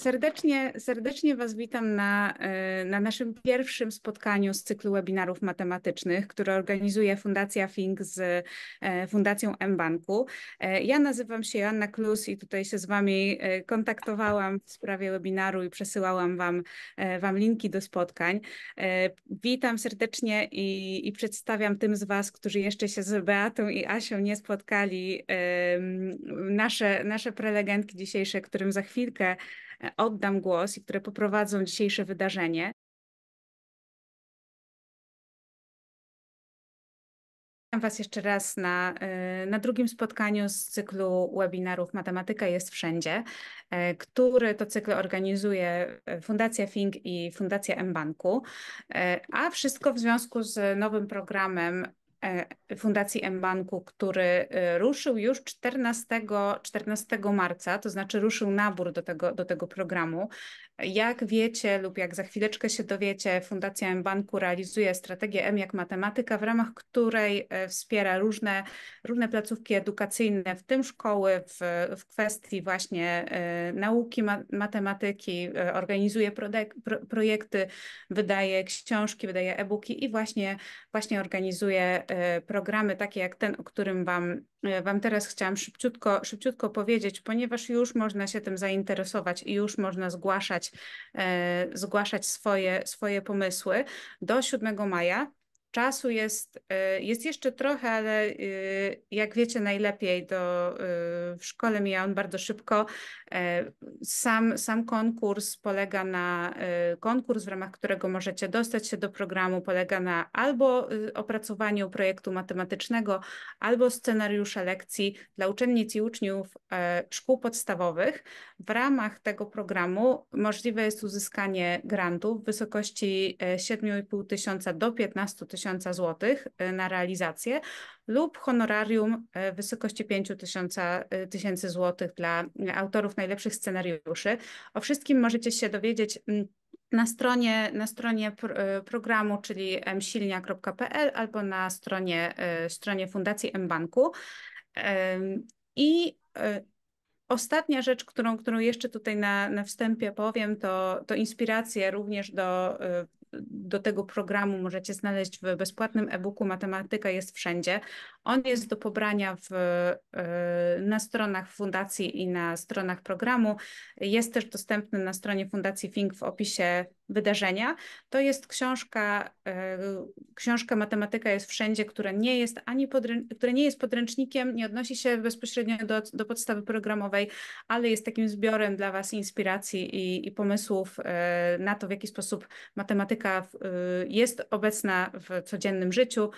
Serdecznie, serdecznie Was witam na, e, na naszym pierwszym spotkaniu z cyklu webinarów matematycznych, które organizuje Fundacja Fink z e, Fundacją mBanku. E, ja nazywam się Joanna Klus i tutaj się z Wami kontaktowałam w sprawie webinaru i przesyłałam Wam, wam linki do spotkań. Witam serdecznie i, i przedstawiam tym z Was, którzy jeszcze się z Beatą i Asią nie spotkali, nasze, nasze prelegentki dzisiejsze, którym za chwilkę E, oddam głos i które poprowadzą dzisiejsze wydarzenie. Witam Was jeszcze raz na, e, na drugim spotkaniu z cyklu webinarów Matematyka jest wszędzie, e, który to cykl organizuje Fundacja Fink i Fundacja M-Banku, a wszystko w związku z nowym programem E, Fundacji M Banku, który e, ruszył już 14, 14 marca, to znaczy ruszył nabór do tego, do tego programu. Jak wiecie lub jak za chwileczkę się dowiecie, Fundacja M Banku realizuje strategię M jak matematyka, w ramach której e, wspiera różne, różne placówki edukacyjne, w tym szkoły, w, w kwestii właśnie nauki ma matematyki, organizuje pro projekty, wydaje książki, wydaje e-booki i właśnie, właśnie organizuje E, programy takie jak ten, o którym Wam, e, wam teraz chciałam szybciutko, szybciutko powiedzieć, ponieważ już można się tym zainteresować i już można zgłaszać, e, zgłaszać swoje, swoje pomysły do 7 maja. Czasu jest, y, jest jeszcze trochę, ale y, jak wiecie najlepiej, to y, w szkole mija on bardzo szybko. E, sam, sam konkurs polega na konkurs, w ramach którego możecie dostać się do programu, polega na albo opracowaniu projektu matematycznego, albo scenariusza lekcji dla uczennic i uczniów e, szkół podstawowych. W ramach tego programu możliwe jest uzyskanie grantów w wysokości 7,5 e, tysiąca do 15 tysięcy tysiąca złotych e, na realizację lub honorarium e, w wysokości 5 e, tysięcy złotych dla autorów najlepszych scenariuszy. O wszystkim możecie się dowiedzieć na stronie, na stronie programu, czyli msilnia.pl albo na stronie, stronie Fundacji mBanku. I ostatnia rzecz, którą, którą jeszcze tutaj na, na wstępie powiem, to, to inspiracje również do do tego programu możecie znaleźć w bezpłatnym e-booku Matematyka jest wszędzie. On jest do pobrania w, e, na stronach fundacji i na stronach programu. Jest też dostępny na stronie Fundacji Fink w opisie wydarzenia. To jest książka, e, książka Matematyka jest wszędzie, która nie jest ani które nie jest podręcznikiem, nie odnosi się bezpośrednio do, do podstawy programowej, ale jest takim zbiorem dla Was inspiracji i, i pomysłów e, na to, w jaki sposób matematyka e, jest obecna w codziennym życiu.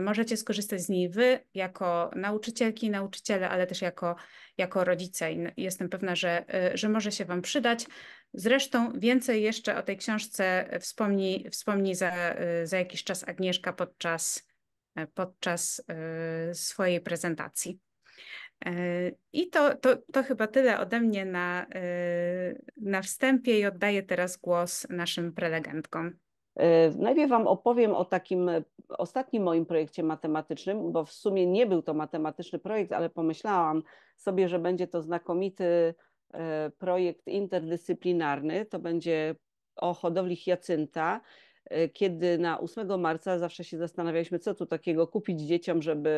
Możecie skorzystać z niej Wy jako nauczycielki, nauczyciele, ale też jako, jako rodzice. I jestem pewna, że, że może się Wam przydać. Zresztą więcej jeszcze o tej książce wspomni, wspomni za, za jakiś czas Agnieszka podczas, podczas e, swojej prezentacji. E, I to, to, to chyba tyle ode mnie na, e, na wstępie i oddaję teraz głos naszym prelegentkom. Najpierw Wam opowiem o takim ostatnim moim projekcie matematycznym, bo w sumie nie był to matematyczny projekt, ale pomyślałam sobie, że będzie to znakomity E, projekt interdyscyplinarny, to będzie o hodowli hiacynta, e, kiedy na 8 marca zawsze się zastanawialiśmy, co tu takiego kupić dzieciom, żeby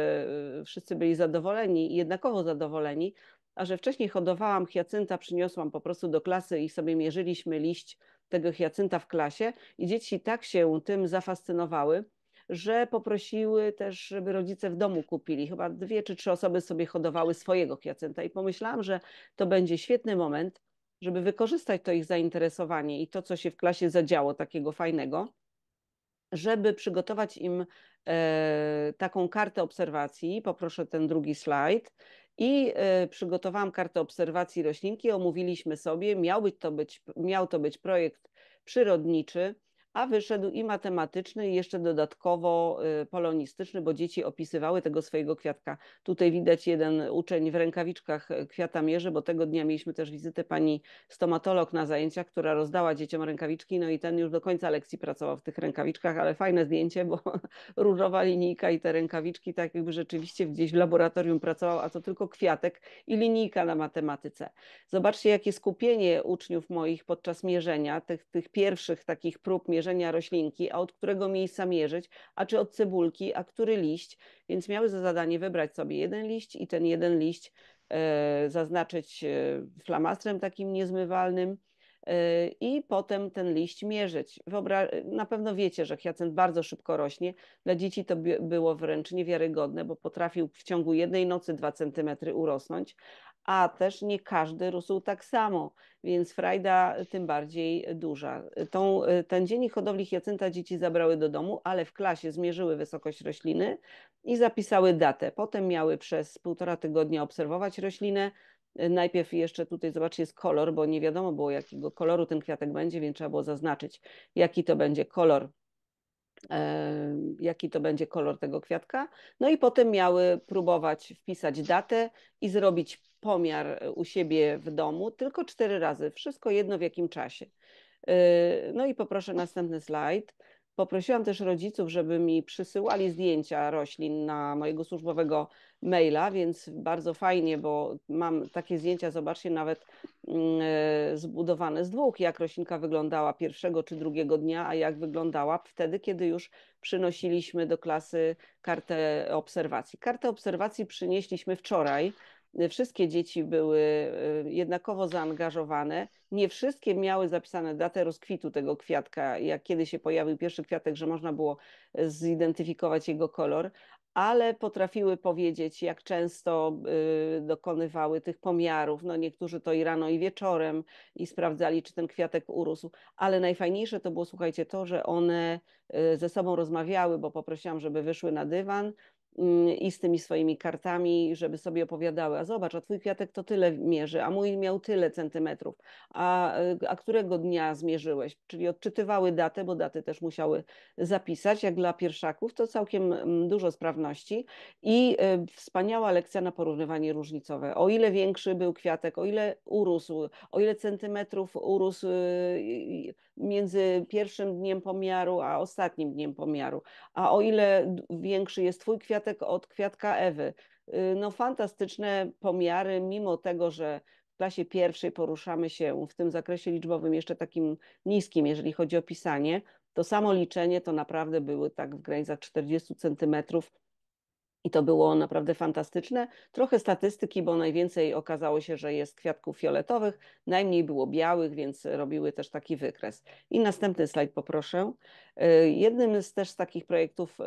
e, wszyscy byli zadowoleni i jednakowo zadowoleni, a że wcześniej hodowałam hiacynta, przyniosłam po prostu do klasy i sobie mierzyliśmy liść tego hiacynta w klasie i dzieci tak się tym zafascynowały, że poprosiły też, żeby rodzice w domu kupili. Chyba dwie czy trzy osoby sobie hodowały swojego kiacenta i pomyślałam, że to będzie świetny moment, żeby wykorzystać to ich zainteresowanie i to, co się w klasie zadziało takiego fajnego, żeby przygotować im e, taką kartę obserwacji. Poproszę ten drugi slajd. I e, przygotowałam kartę obserwacji roślinki, omówiliśmy sobie. Miał, być to być, miał to być projekt przyrodniczy a wyszedł i matematyczny, i jeszcze dodatkowo y, polonistyczny, bo dzieci opisywały tego swojego kwiatka. Tutaj widać jeden uczeń w rękawiczkach y, kwiata mierzy, bo tego dnia mieliśmy też wizytę pani stomatolog na zajęciach, która rozdała dzieciom rękawiczki, no i ten już do końca lekcji pracował w tych rękawiczkach, ale fajne zdjęcie, bo różowa linijka i te rękawiczki, tak jakby rzeczywiście gdzieś w laboratorium pracował, a to tylko kwiatek i linijka na matematyce. Zobaczcie, jakie skupienie uczniów moich podczas mierzenia, tych, tych pierwszych takich prób mierzenia, mierzenia roślinki, a od którego miejsca mierzyć, a czy od cebulki, a który liść. Więc miały za zadanie wybrać sobie jeden liść i ten jeden liść e, zaznaczyć e, flamastrem takim niezmywalnym e, i potem ten liść mierzyć. Wyobra- na pewno wiecie, że hiacent bardzo szybko rośnie. Dla dzieci to było wręcz niewiarygodne, bo potrafił w ciągu jednej nocy 2 cm urosnąć, a też nie każdy rósł tak samo, więc frajda e, tym bardziej e, duża. E, tą, ten dzień hodowli hiacynta dzieci zabrały do domu, ale w klasie zmierzyły wysokość rośliny i zapisały datę. Potem miały przez półtora tygodnia obserwować roślinę. Najpierw jeszcze tutaj zobaczcie jest kolor, bo nie wiadomo było jakiego koloru ten kwiatek będzie, więc trzeba było zaznaczyć jaki to będzie kolor jaki to będzie kolor tego kwiatka. No i potem miały próbować wpisać datę i zrobić pomiar e, u siebie w domu, tylko cztery razy, wszystko jedno w jakim czasie. E, no i poproszę następny slajd. Poprosiłam też rodziców, żeby mi przysyłali zdjęcia roślin na mojego służbowego maila, więc bardzo fajnie, bo mam takie zdjęcia, zobaczcie, nawet mm, e, zbudowane z dwóch, jak roślinka wyglądała pierwszego czy drugiego dnia, a jak wyglądała wtedy, kiedy już przynosiliśmy do klasy kartę obserwacji. Kartę obserwacji przynieśliśmy wczoraj, wszystkie dzieci były y, jednakowo zaangażowane. Nie wszystkie miały zapisane datę rozkwitu tego kwiatka, jak kiedy się pojawił pierwszy kwiatek, że można było y, zidentyfikować jego kolor, ale potrafiły powiedzieć, jak często y, dokonywały tych pomiarów. No niektórzy to i rano, i wieczorem i sprawdzali, czy ten kwiatek urósł. Ale najfajniejsze to było, słuchajcie, to, że one ze sobą rozmawiały, bo poprosiłam, żeby wyszły na dywan, Mm, i z tymi swoimi kartami, żeby sobie opowiadały, a zobacz, a twój kwiatek to tyle mierzy, a mój miał tyle centymetrów, a, y, a którego dnia zmierzyłeś, czyli odczytywały datę, bo daty też musiały zapisać, jak dla pierwszaków, to całkiem mm, dużo sprawności i y, wspaniała lekcja na porównywanie różnicowe. O ile większy był kwiatek, o ile urósł, o ile centymetrów urósł y, między pierwszym dniem pomiaru a ostatnim dniem pomiaru. A o ile większy jest Twój kwiatek od kwiatka Ewy. Y, no fantastyczne pomiary, mimo tego, że w klasie pierwszej poruszamy się w tym zakresie liczbowym jeszcze takim niskim, jeżeli chodzi o pisanie, to samo liczenie to naprawdę były tak w granicach 40 centymetrów i to było naprawdę fantastyczne. Trochę statystyki, bo najwięcej okazało się, że jest kwiatków fioletowych, najmniej było białych, więc robiły też taki wykres. I następny slajd poproszę. Y, jednym z też z takich projektów, y,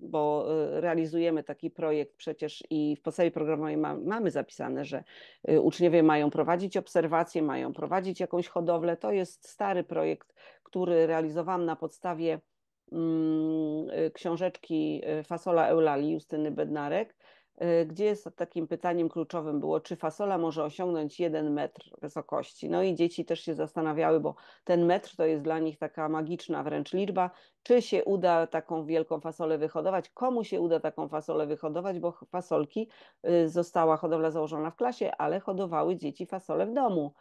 bo y, realizujemy taki projekt przecież i w podstawie programowej mamy zapisane, że uczniowie mają prowadzić obserwacje, mają prowadzić jakąś hodowlę. To jest stary projekt, który realizowałam na podstawie Mm, y, książeczki y, Fasola Eulali Justyny Bednarek, y, gdzie jest takim pytaniem kluczowym było, czy fasola może osiągnąć jeden metr wysokości. No i dzieci też się zastanawiały, bo ten metr to jest dla nich taka magiczna wręcz liczba, czy się uda taką wielką fasolę wyhodować, komu się uda taką fasolę wyhodować, bo fasolki została hodowla założona w klasie, ale hodowały dzieci fasole w domu.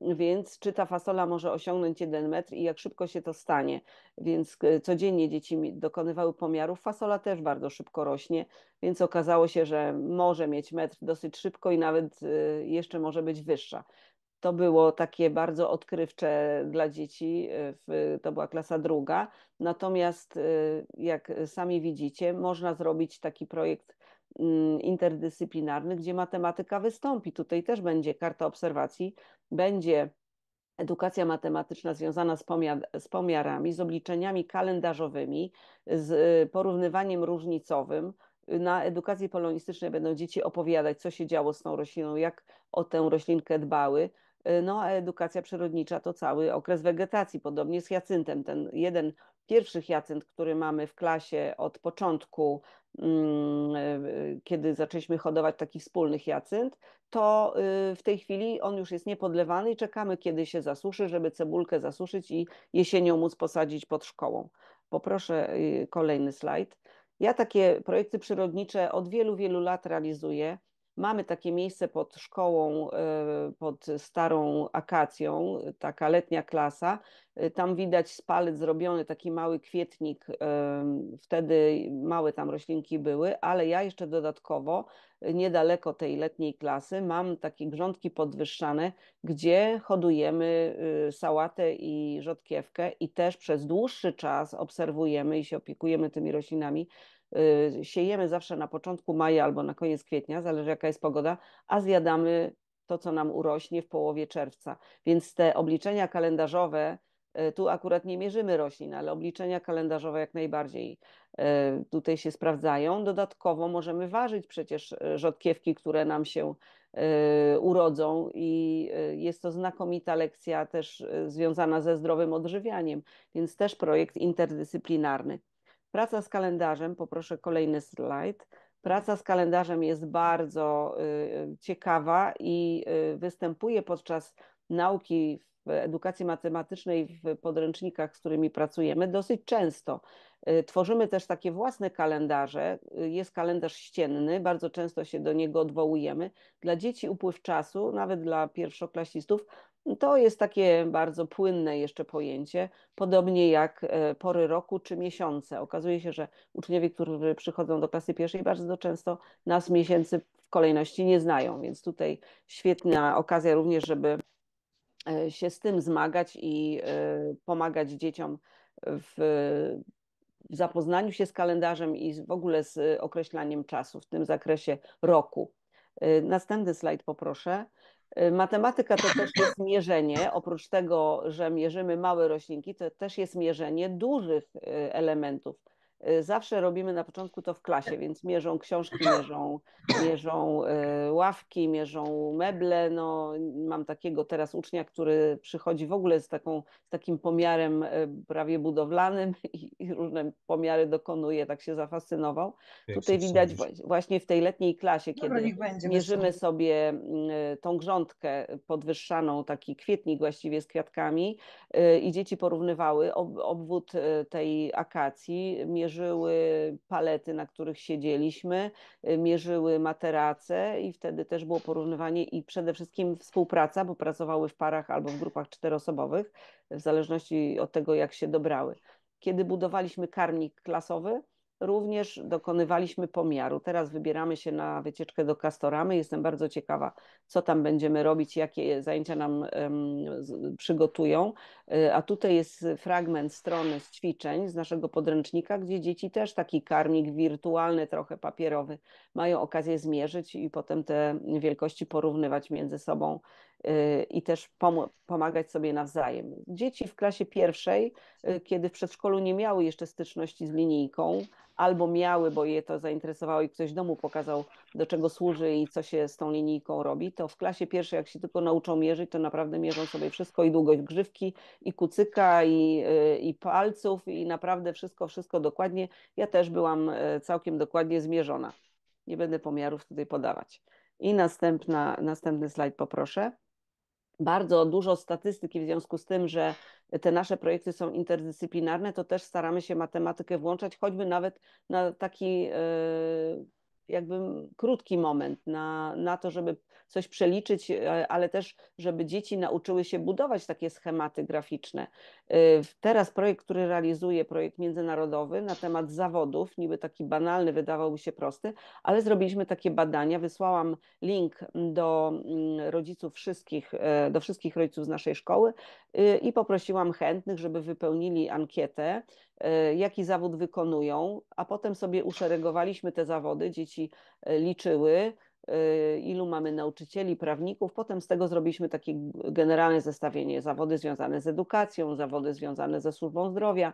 Więc czy ta fasola może osiągnąć jeden metr i jak szybko się to stanie? Więc e, codziennie dzieci dokonywały pomiarów. Fasola też bardzo szybko rośnie, więc okazało się, że może mieć metr dosyć szybko i nawet e, jeszcze może być wyższa. To było takie bardzo odkrywcze dla dzieci, e, to była klasa druga. Natomiast, jak sami widzicie, można zrobić taki projekt Mm, interdyscyplinarny, gdzie matematyka wystąpi. Tutaj też będzie karta obserwacji, będzie edukacja matematyczna związana z, pomiar, z pomiarami, z obliczeniami kalendarzowymi, z y, porównywaniem różnicowym. Y, na edukacji polonistycznej będą dzieci opowiadać, co się działo z tą rośliną, jak o tę roślinkę dbały. Y, no a edukacja przyrodnicza to cały okres wegetacji, podobnie z jacyntem. Ten jeden pierwszy jacynt, który mamy w klasie od początku Mm, e, kiedy zaczęliśmy hodować taki wspólny hiacynt, to y, w tej chwili on już jest niepodlewany i czekamy, kiedy się zasuszy, żeby cebulkę zasuszyć i jesienią móc posadzić pod szkołą. Poproszę y, kolejny slajd. Ja takie projekty przyrodnicze od wielu, wielu lat realizuję. Mamy takie miejsce pod szkołą, e, pod starą akacją, e, taka letnia klasa. E, tam widać z zrobiony taki mały kwietnik. Wtedy małe tam roślinki były, ale ja jeszcze dodatkowo niedaleko tej letniej klasy mam takie grządki podwyższane, gdzie hodujemy sałatę i rzodkiewkę i też przez dłuższy czas obserwujemy i się opiekujemy tymi roślinami, Y, siejemy zawsze na początku maja albo na koniec kwietnia, zależy jaka jest pogoda, a zjadamy to, co nam urośnie w połowie czerwca. Więc te obliczenia kalendarzowe, y, tu akurat nie mierzymy roślin, ale obliczenia kalendarzowe jak najbardziej y, tutaj się sprawdzają. Dodatkowo możemy ważyć przecież rzodkiewki, które nam się urodzą i jest to znakomita lekcja też związana ze zdrowym odżywianiem, więc też projekt interdyscyplinarny. Praca z kalendarzem, poproszę kolejny slajd. Praca z kalendarzem jest bardzo y, y, ciekawa i y, występuje podczas nauki w edukacji matematycznej, w podręcznikach, z którymi pracujemy, dosyć często. Tworzymy też takie własne kalendarze. Jest kalendarz ścienny, bardzo często się do niego odwołujemy. Dla dzieci upływ czasu, nawet dla pierwszoklasistów, to jest takie bardzo płynne jeszcze pojęcie, podobnie jak e, pory roku czy miesiące. Okazuje się, że uczniowie, którzy przychodzą do klasy pierwszej, bardzo często nas miesięcy w kolejności nie znają, więc tutaj świetna okazja również, żeby e, się z tym zmagać i e, pomagać dzieciom w zapoznaniu się z kalendarzem i w ogóle z określaniem czasu w tym zakresie roku. Następny slajd poproszę. Y, matematyka to też jest mierzenie. Oprócz tego, że mierzymy małe roślinki, to też jest mierzenie dużych y, elementów Y, zawsze robimy na początku to w klasie, więc mierzą książki, mierzą, mierzą y, ławki, mierzą meble. No, mam takiego teraz ucznia, który przychodzi w ogóle z, taką, z takim pomiarem y, prawie budowlanym i różne pomiary dokonuje, tak się zafascynował. Tutaj widać właśnie w tej letniej klasie, Dobra, kiedy mierzymy sobie tą grządkę podwyższaną, taki kwietnik właściwie z kwiatkami i dzieci porównywały obwód tej akacji, mierzyły palety, na których siedzieliśmy, y, mierzyły materace i wtedy też było porównywanie i przede wszystkim współpraca, bo pracowały w parach albo w grupach czteroosobowych, w zależności od tego, jak się dobrały. Kiedy budowaliśmy karmnik klasowy, również dokonywaliśmy pomiaru. Teraz wybieramy się na wycieczkę do Kastoramy. Jestem bardzo ciekawa, co tam będziemy robić, jakie zajęcia nam przygotują. Y, a tutaj jest fragment strony z ćwiczeń z naszego podręcznika, gdzie dzieci też taki karmik wirtualny, trochę papierowy, mają okazję zmierzyć i potem te wielkości porównywać między sobą Y, i też pom pomagać sobie nawzajem. Dzieci w klasie pierwszej, y, kiedy w przedszkolu nie miały jeszcze styczności z linijką, albo miały, bo je to zainteresowało i ktoś w domu pokazał, do czego służy i co się z tą linijką robi, to w klasie pierwszej, jak się tylko nauczą mierzyć, to naprawdę mierzą sobie wszystko i długość grzywki, i kucyka, i, y, i palców, i naprawdę wszystko, wszystko dokładnie. Ja też byłam całkiem dokładnie zmierzona. Nie będę pomiarów tutaj podawać. I następna, następny slajd poproszę bardzo dużo statystyki w związku z tym, że te nasze projekty są interdyscyplinarne, to też staramy się matematykę włączać, choćby nawet na taki e, jakby krótki moment na, na to, żeby coś przeliczyć, e, ale też, żeby dzieci nauczyły się budować takie schematy graficzne. E, teraz projekt, który realizuję, projekt międzynarodowy na temat zawodów, niby taki banalny, wydawałby się prosty, ale zrobiliśmy takie badania. Wysłałam link do mm, rodziców wszystkich, e, do wszystkich rodziców z naszej szkoły i poprosiłam chętnych, żeby wypełnili ankietę E, jaki zawód wykonują, a potem sobie uszeregowaliśmy te zawody, dzieci e, liczyły, e, ilu mamy nauczycieli, prawników. Potem z tego zrobiliśmy takie generalne zestawienie zawody związane z edukacją, zawody związane ze służbą zdrowia,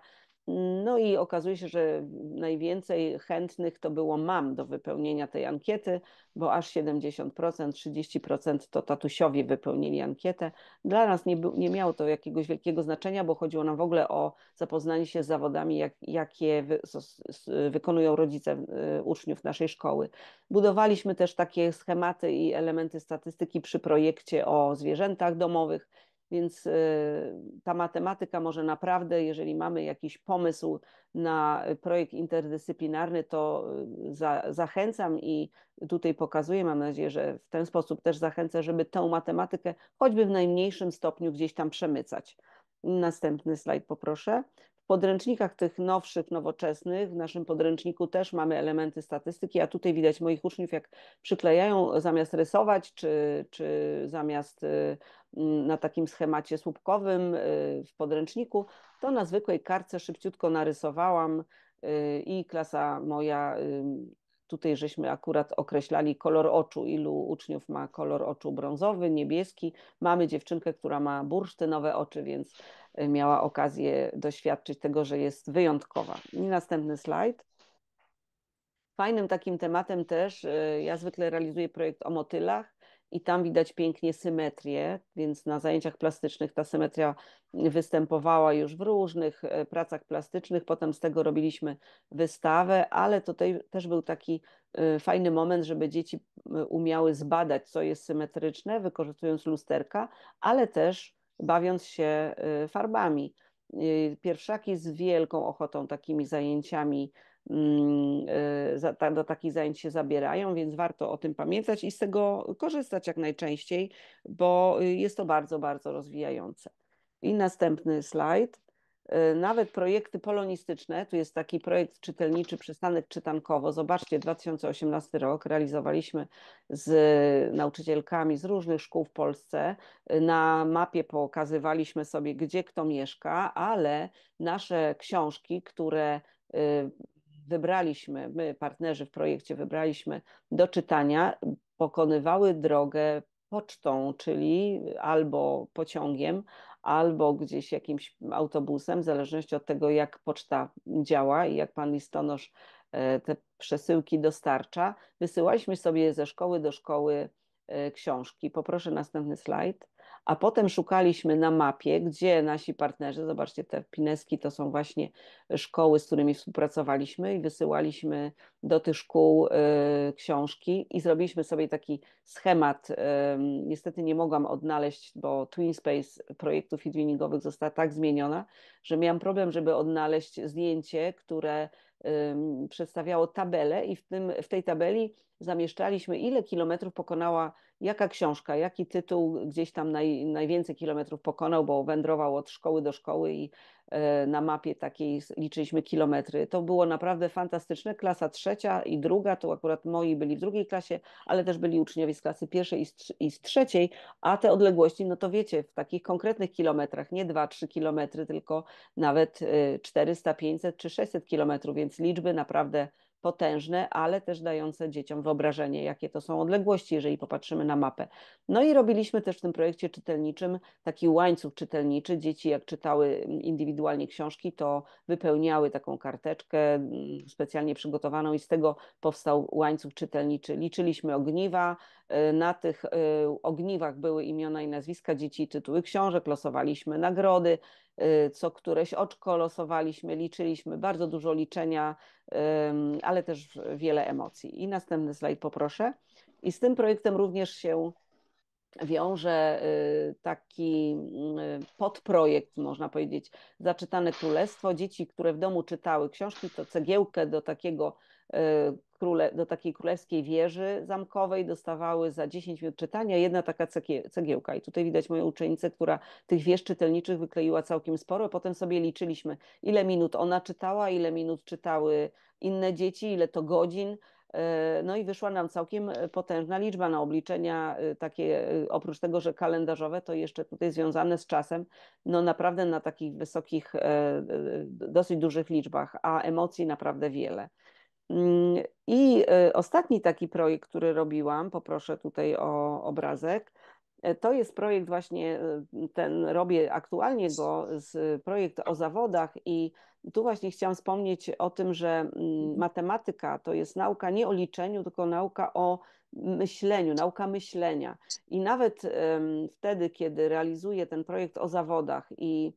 no i okazuje się, że najwięcej chętnych to było mam do wypełnienia tej ankiety, bo aż 70%, 30% to tatusiowie wypełnili ankietę. Dla nas nie, nie miało to jakiegoś wielkiego znaczenia, bo chodziło nam w ogóle o zapoznanie się z zawodami, jak, jakie wy, wykonują rodzice y, uczniów naszej szkoły. Budowaliśmy też takie schematy i elementy statystyki przy projekcie o zwierzętach domowych więc y, ta matematyka może naprawdę, jeżeli mamy jakiś pomysł na projekt interdyscyplinarny, to y, za, zachęcam i tutaj pokazuję, mam nadzieję, że w ten sposób też zachęcę, żeby tę matematykę choćby w najmniejszym stopniu gdzieś tam przemycać. Następny slajd poproszę. W podręcznikach tych nowszych, nowoczesnych, w naszym podręczniku też mamy elementy statystyki, a tutaj widać moich uczniów, jak przyklejają zamiast rysować, czy, czy zamiast y, na takim schemacie słupkowym y, w podręczniku, to na zwykłej karce szybciutko narysowałam y, i klasa moja tutaj żeśmy akurat określali kolor oczu, ilu uczniów ma kolor oczu brązowy, niebieski. Mamy dziewczynkę, która ma bursztynowe oczy, więc miała okazję doświadczyć tego, że jest wyjątkowa. I następny slajd. Fajnym takim tematem też, y, ja zwykle realizuję projekt o motylach i tam widać pięknie symetrię, więc na zajęciach plastycznych ta symetria występowała już w różnych y, pracach plastycznych, potem z tego robiliśmy wystawę, ale tutaj też był taki y, fajny moment, żeby dzieci umiały zbadać, co jest symetryczne, wykorzystując lusterka, ale też bawiąc się y, farbami. Y, pierwszaki z wielką ochotą takimi zajęciami, mm, y, do takich zajęć się zabierają, więc warto o tym pamiętać i z tego korzystać jak najczęściej, bo jest to bardzo, bardzo rozwijające. I następny slajd. Y, nawet projekty polonistyczne, tu jest taki projekt czytelniczy Przystanek Czytankowo, zobaczcie, 2018 rok, realizowaliśmy z nauczycielkami z różnych szkół w Polsce, y, na mapie pokazywaliśmy sobie, gdzie kto mieszka, ale nasze książki, które y, wybraliśmy, my partnerzy w projekcie wybraliśmy do czytania, pokonywały drogę pocztą, czyli albo pociągiem, albo gdzieś jakimś autobusem, w zależności od tego, jak poczta działa i jak pan listonosz e, te przesyłki dostarcza. Wysyłaliśmy sobie ze szkoły do szkoły e, książki. Poproszę następny slajd a potem szukaliśmy na mapie, gdzie nasi partnerzy, zobaczcie, te pineski to są właśnie e, szkoły, z którymi współpracowaliśmy i wysyłaliśmy do tych szkół e, książki i zrobiliśmy sobie taki schemat. E, niestety nie mogłam odnaleźć, bo Twin Space projektów e-twinningowych została tak zmieniona, że miałam problem, żeby odnaleźć zdjęcie, które przedstawiało tabelę i w, tym, w tej tabeli zamieszczaliśmy, ile kilometrów pokonała jaka książka, jaki tytuł gdzieś tam naj, najwięcej kilometrów pokonał, bo wędrował od szkoły do szkoły i E, na mapie takiej, liczyliśmy kilometry. To było naprawdę fantastyczne. Klasa trzecia i druga, to akurat moi byli w drugiej klasie, ale też byli uczniowie z klasy pierwszej i z trzeciej, a te odległości, no to wiecie, w takich konkretnych kilometrach, nie 2-3 kilometry, tylko nawet 400, e, 500 czy 600 kilometrów, więc liczby naprawdę potężne, ale też dające dzieciom wyobrażenie, jakie to są odległości, jeżeli popatrzymy na mapę. No i robiliśmy też w tym projekcie czytelniczym taki łańcuch czytelniczy. Dzieci, jak czytały mm, indywidualnie książki, to wypełniały taką karteczkę mm, specjalnie przygotowaną i z tego powstał łańcuch czytelniczy. Liczyliśmy ogniwa, Y, na tych y, ogniwach były imiona i nazwiska dzieci, tytuły książek, losowaliśmy nagrody, y, co któreś oczko losowaliśmy, liczyliśmy, bardzo dużo liczenia, ale też wiele emocji. I następny slajd poproszę. I z tym projektem również się wiąże taki podprojekt, można powiedzieć, Zaczytane Królestwo. Dzieci, które w domu czytały książki, to cegiełkę do takiego króle, do takiej królewskiej wieży zamkowej, dostawały za 10 minut czytania jedna taka cegiełka. I tutaj widać moją uczennicę, która tych wież czytelniczych wykleiła całkiem sporo. Potem sobie liczyliśmy, ile minut ona czytała, ile minut czytały inne dzieci, ile to godzin. E, no i wyszła nam całkiem e, potężna liczba na obliczenia e, takie, oprócz tego, że kalendarzowe, to jeszcze tutaj związane z czasem, no naprawdę na takich wysokich, dosyć dużych liczbach, a emocji naprawdę wiele. Mm, I e, ostatni taki projekt, który robiłam, poproszę tutaj o obrazek. E, to jest projekt właśnie e, ten, robię aktualnie go, z, projekt o zawodach i tu właśnie chciałam wspomnieć o tym, że mm, mhm. matematyka to jest nauka nie o liczeniu, tylko nauka o myśleniu, nauka myślenia. I nawet wtedy, kiedy realizuję ten projekt o zawodach i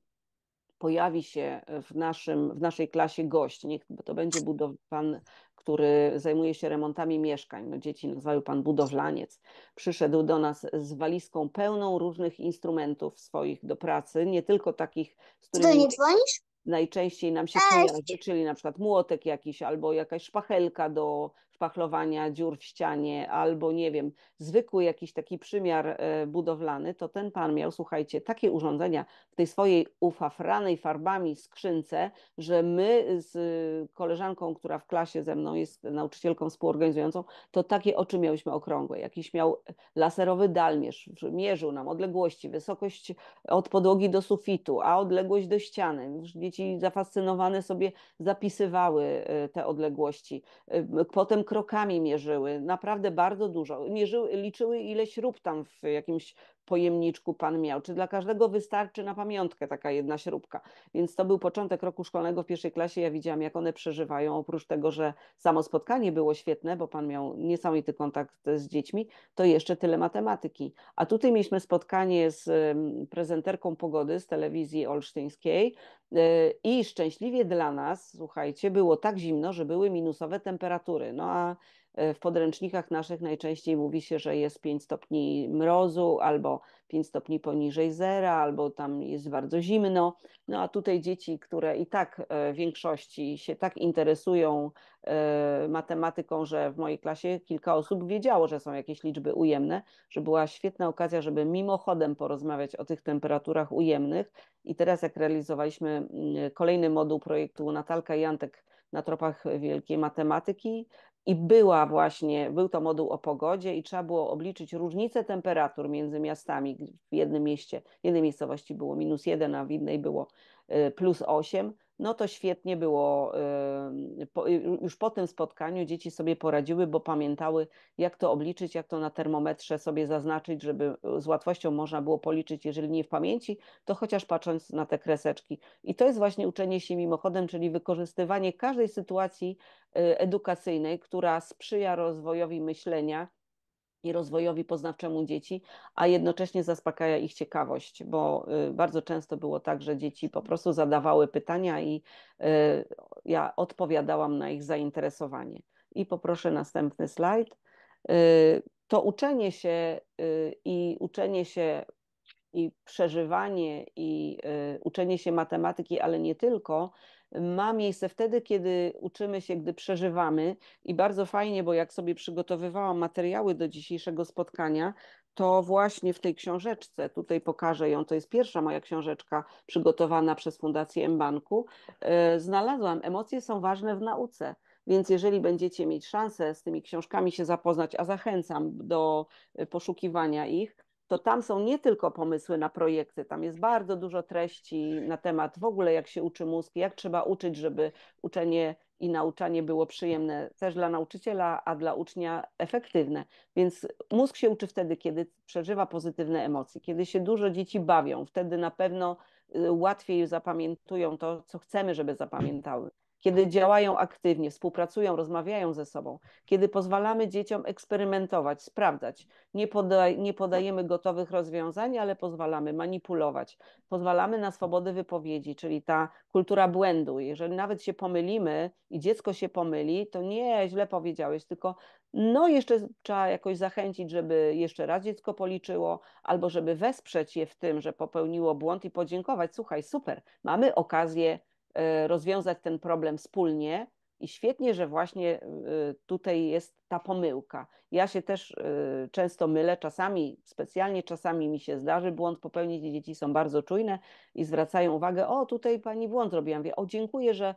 pojawi się w, naszym, w naszej klasie gość, niech to będzie budow, pan, który zajmuje się remontami mieszkań, no dzieci nazywają pan budowlaniec, przyszedł do nas z walizką pełną różnych instrumentów swoich do pracy, nie tylko takich, z którymi... nie najczęściej nam się kojarzy, czyli na przykład młotek jakiś albo jakaś szpachelka do szpachlowania dziur w ścianie, albo nie wiem, zwykły jakiś taki przymiar e, budowlany, to ten pan miał, słuchajcie, takie urządzenia w tej swojej ufafranej farbami skrzynce, że my z koleżanką, która w klasie ze mną jest nauczycielką współorganizującą, to takie oczy miałyśmy okrągłe. Jakiś miał laserowy dalmierz, mierzył nam odległości, wysokość od podłogi do sufitu, a odległość do ściany. Dzieci zafascynowane sobie zapisywały e, te odległości. E, potem krokami mierzyły, naprawdę bardzo dużo. Mierzyły, liczyły ile śrub tam w jakimś pojemniczku pan miał? Czy dla każdego wystarczy na pamiątkę taka jedna śrubka? Więc to był początek roku szkolnego w pierwszej klasie. Ja widziałam, jak one przeżywają. Oprócz tego, że samo spotkanie było świetne, bo pan miał niesamowity kontakt z dziećmi, to jeszcze tyle matematyki. A tutaj mieliśmy spotkanie z prezenterką pogody z telewizji olsztyńskiej e, i szczęśliwie dla nas, słuchajcie, było tak zimno, że były minusowe temperatury. No a E, w podręcznikach naszych najczęściej mówi się, że jest 5 stopni mrozu, albo 5 stopni poniżej zera, albo tam jest bardzo zimno. No a tutaj dzieci, które i tak e, w większości się tak interesują e, matematyką, że w mojej klasie kilka osób wiedziało, że są jakieś liczby ujemne, że była świetna okazja, żeby mimochodem porozmawiać o tych temperaturach ujemnych. I teraz, jak realizowaliśmy mm, kolejny moduł projektu Natalka i Antek na tropach wielkiej matematyki, i była właśnie, był to moduł o pogodzie i trzeba było obliczyć różnicę temperatur między miastami. W jednym mieście, w jednej miejscowości było minus jeden, a w innej było y, plus osiem no to świetnie było. Y, już po tym spotkaniu dzieci sobie poradziły, bo pamiętały, jak to obliczyć, jak to na termometrze sobie zaznaczyć, żeby y, z łatwością można było policzyć, jeżeli nie w pamięci, to chociaż patrząc na te kreseczki. I to jest właśnie uczenie się mimochodem, czyli wykorzystywanie każdej sytuacji y, edukacyjnej, która sprzyja rozwojowi myślenia i rozwojowi poznawczemu dzieci, a jednocześnie zaspokaja ich ciekawość, bo y, bardzo często było tak, że dzieci po prostu zadawały pytania i y, ja odpowiadałam na ich zainteresowanie. I poproszę następny slajd. Y, to uczenie się i uczenie się i przeżywanie i uczenie się matematyki, ale nie tylko, ma miejsce wtedy, kiedy uczymy się, gdy przeżywamy. I bardzo fajnie, bo jak sobie przygotowywałam materiały do dzisiejszego spotkania, to właśnie w tej książeczce, tutaj pokażę ją, to jest pierwsza moja książeczka przygotowana przez Fundację M-Banku, e, znalazłam Emocje są ważne w nauce. Więc jeżeli będziecie mieć szansę z tymi książkami się zapoznać, a zachęcam do e, poszukiwania ich, to tam są nie tylko pomysły na projekty, tam jest bardzo dużo treści na temat w ogóle, jak się uczy mózg, jak trzeba uczyć, żeby uczenie i nauczanie było przyjemne też dla nauczyciela, a dla ucznia efektywne. Więc mózg się uczy wtedy, kiedy przeżywa pozytywne emocje, kiedy się dużo dzieci bawią, wtedy na pewno y, łatwiej zapamiętują to, co chcemy, żeby zapamiętały kiedy działają aktywnie, współpracują, rozmawiają ze sobą, kiedy pozwalamy dzieciom eksperymentować, sprawdzać, nie, podaj, nie podajemy gotowych rozwiązań, ale pozwalamy manipulować, pozwalamy na swobodę wypowiedzi, czyli ta kultura błędu. Jeżeli nawet się pomylimy i dziecko się pomyli, to nie źle powiedziałeś, tylko no jeszcze trzeba jakoś zachęcić, żeby jeszcze raz dziecko policzyło, albo żeby wesprzeć je w tym, że popełniło błąd i podziękować. Słuchaj, super, mamy okazję E, rozwiązać ten problem wspólnie. I świetnie, że właśnie e, tutaj jest ta pomyłka. Ja się też y, często mylę, czasami specjalnie, czasami mi się zdarzy błąd popełnić i dzieci są bardzo czujne i zwracają uwagę, o tutaj pani błąd zrobiłam, wie, o dziękuję, że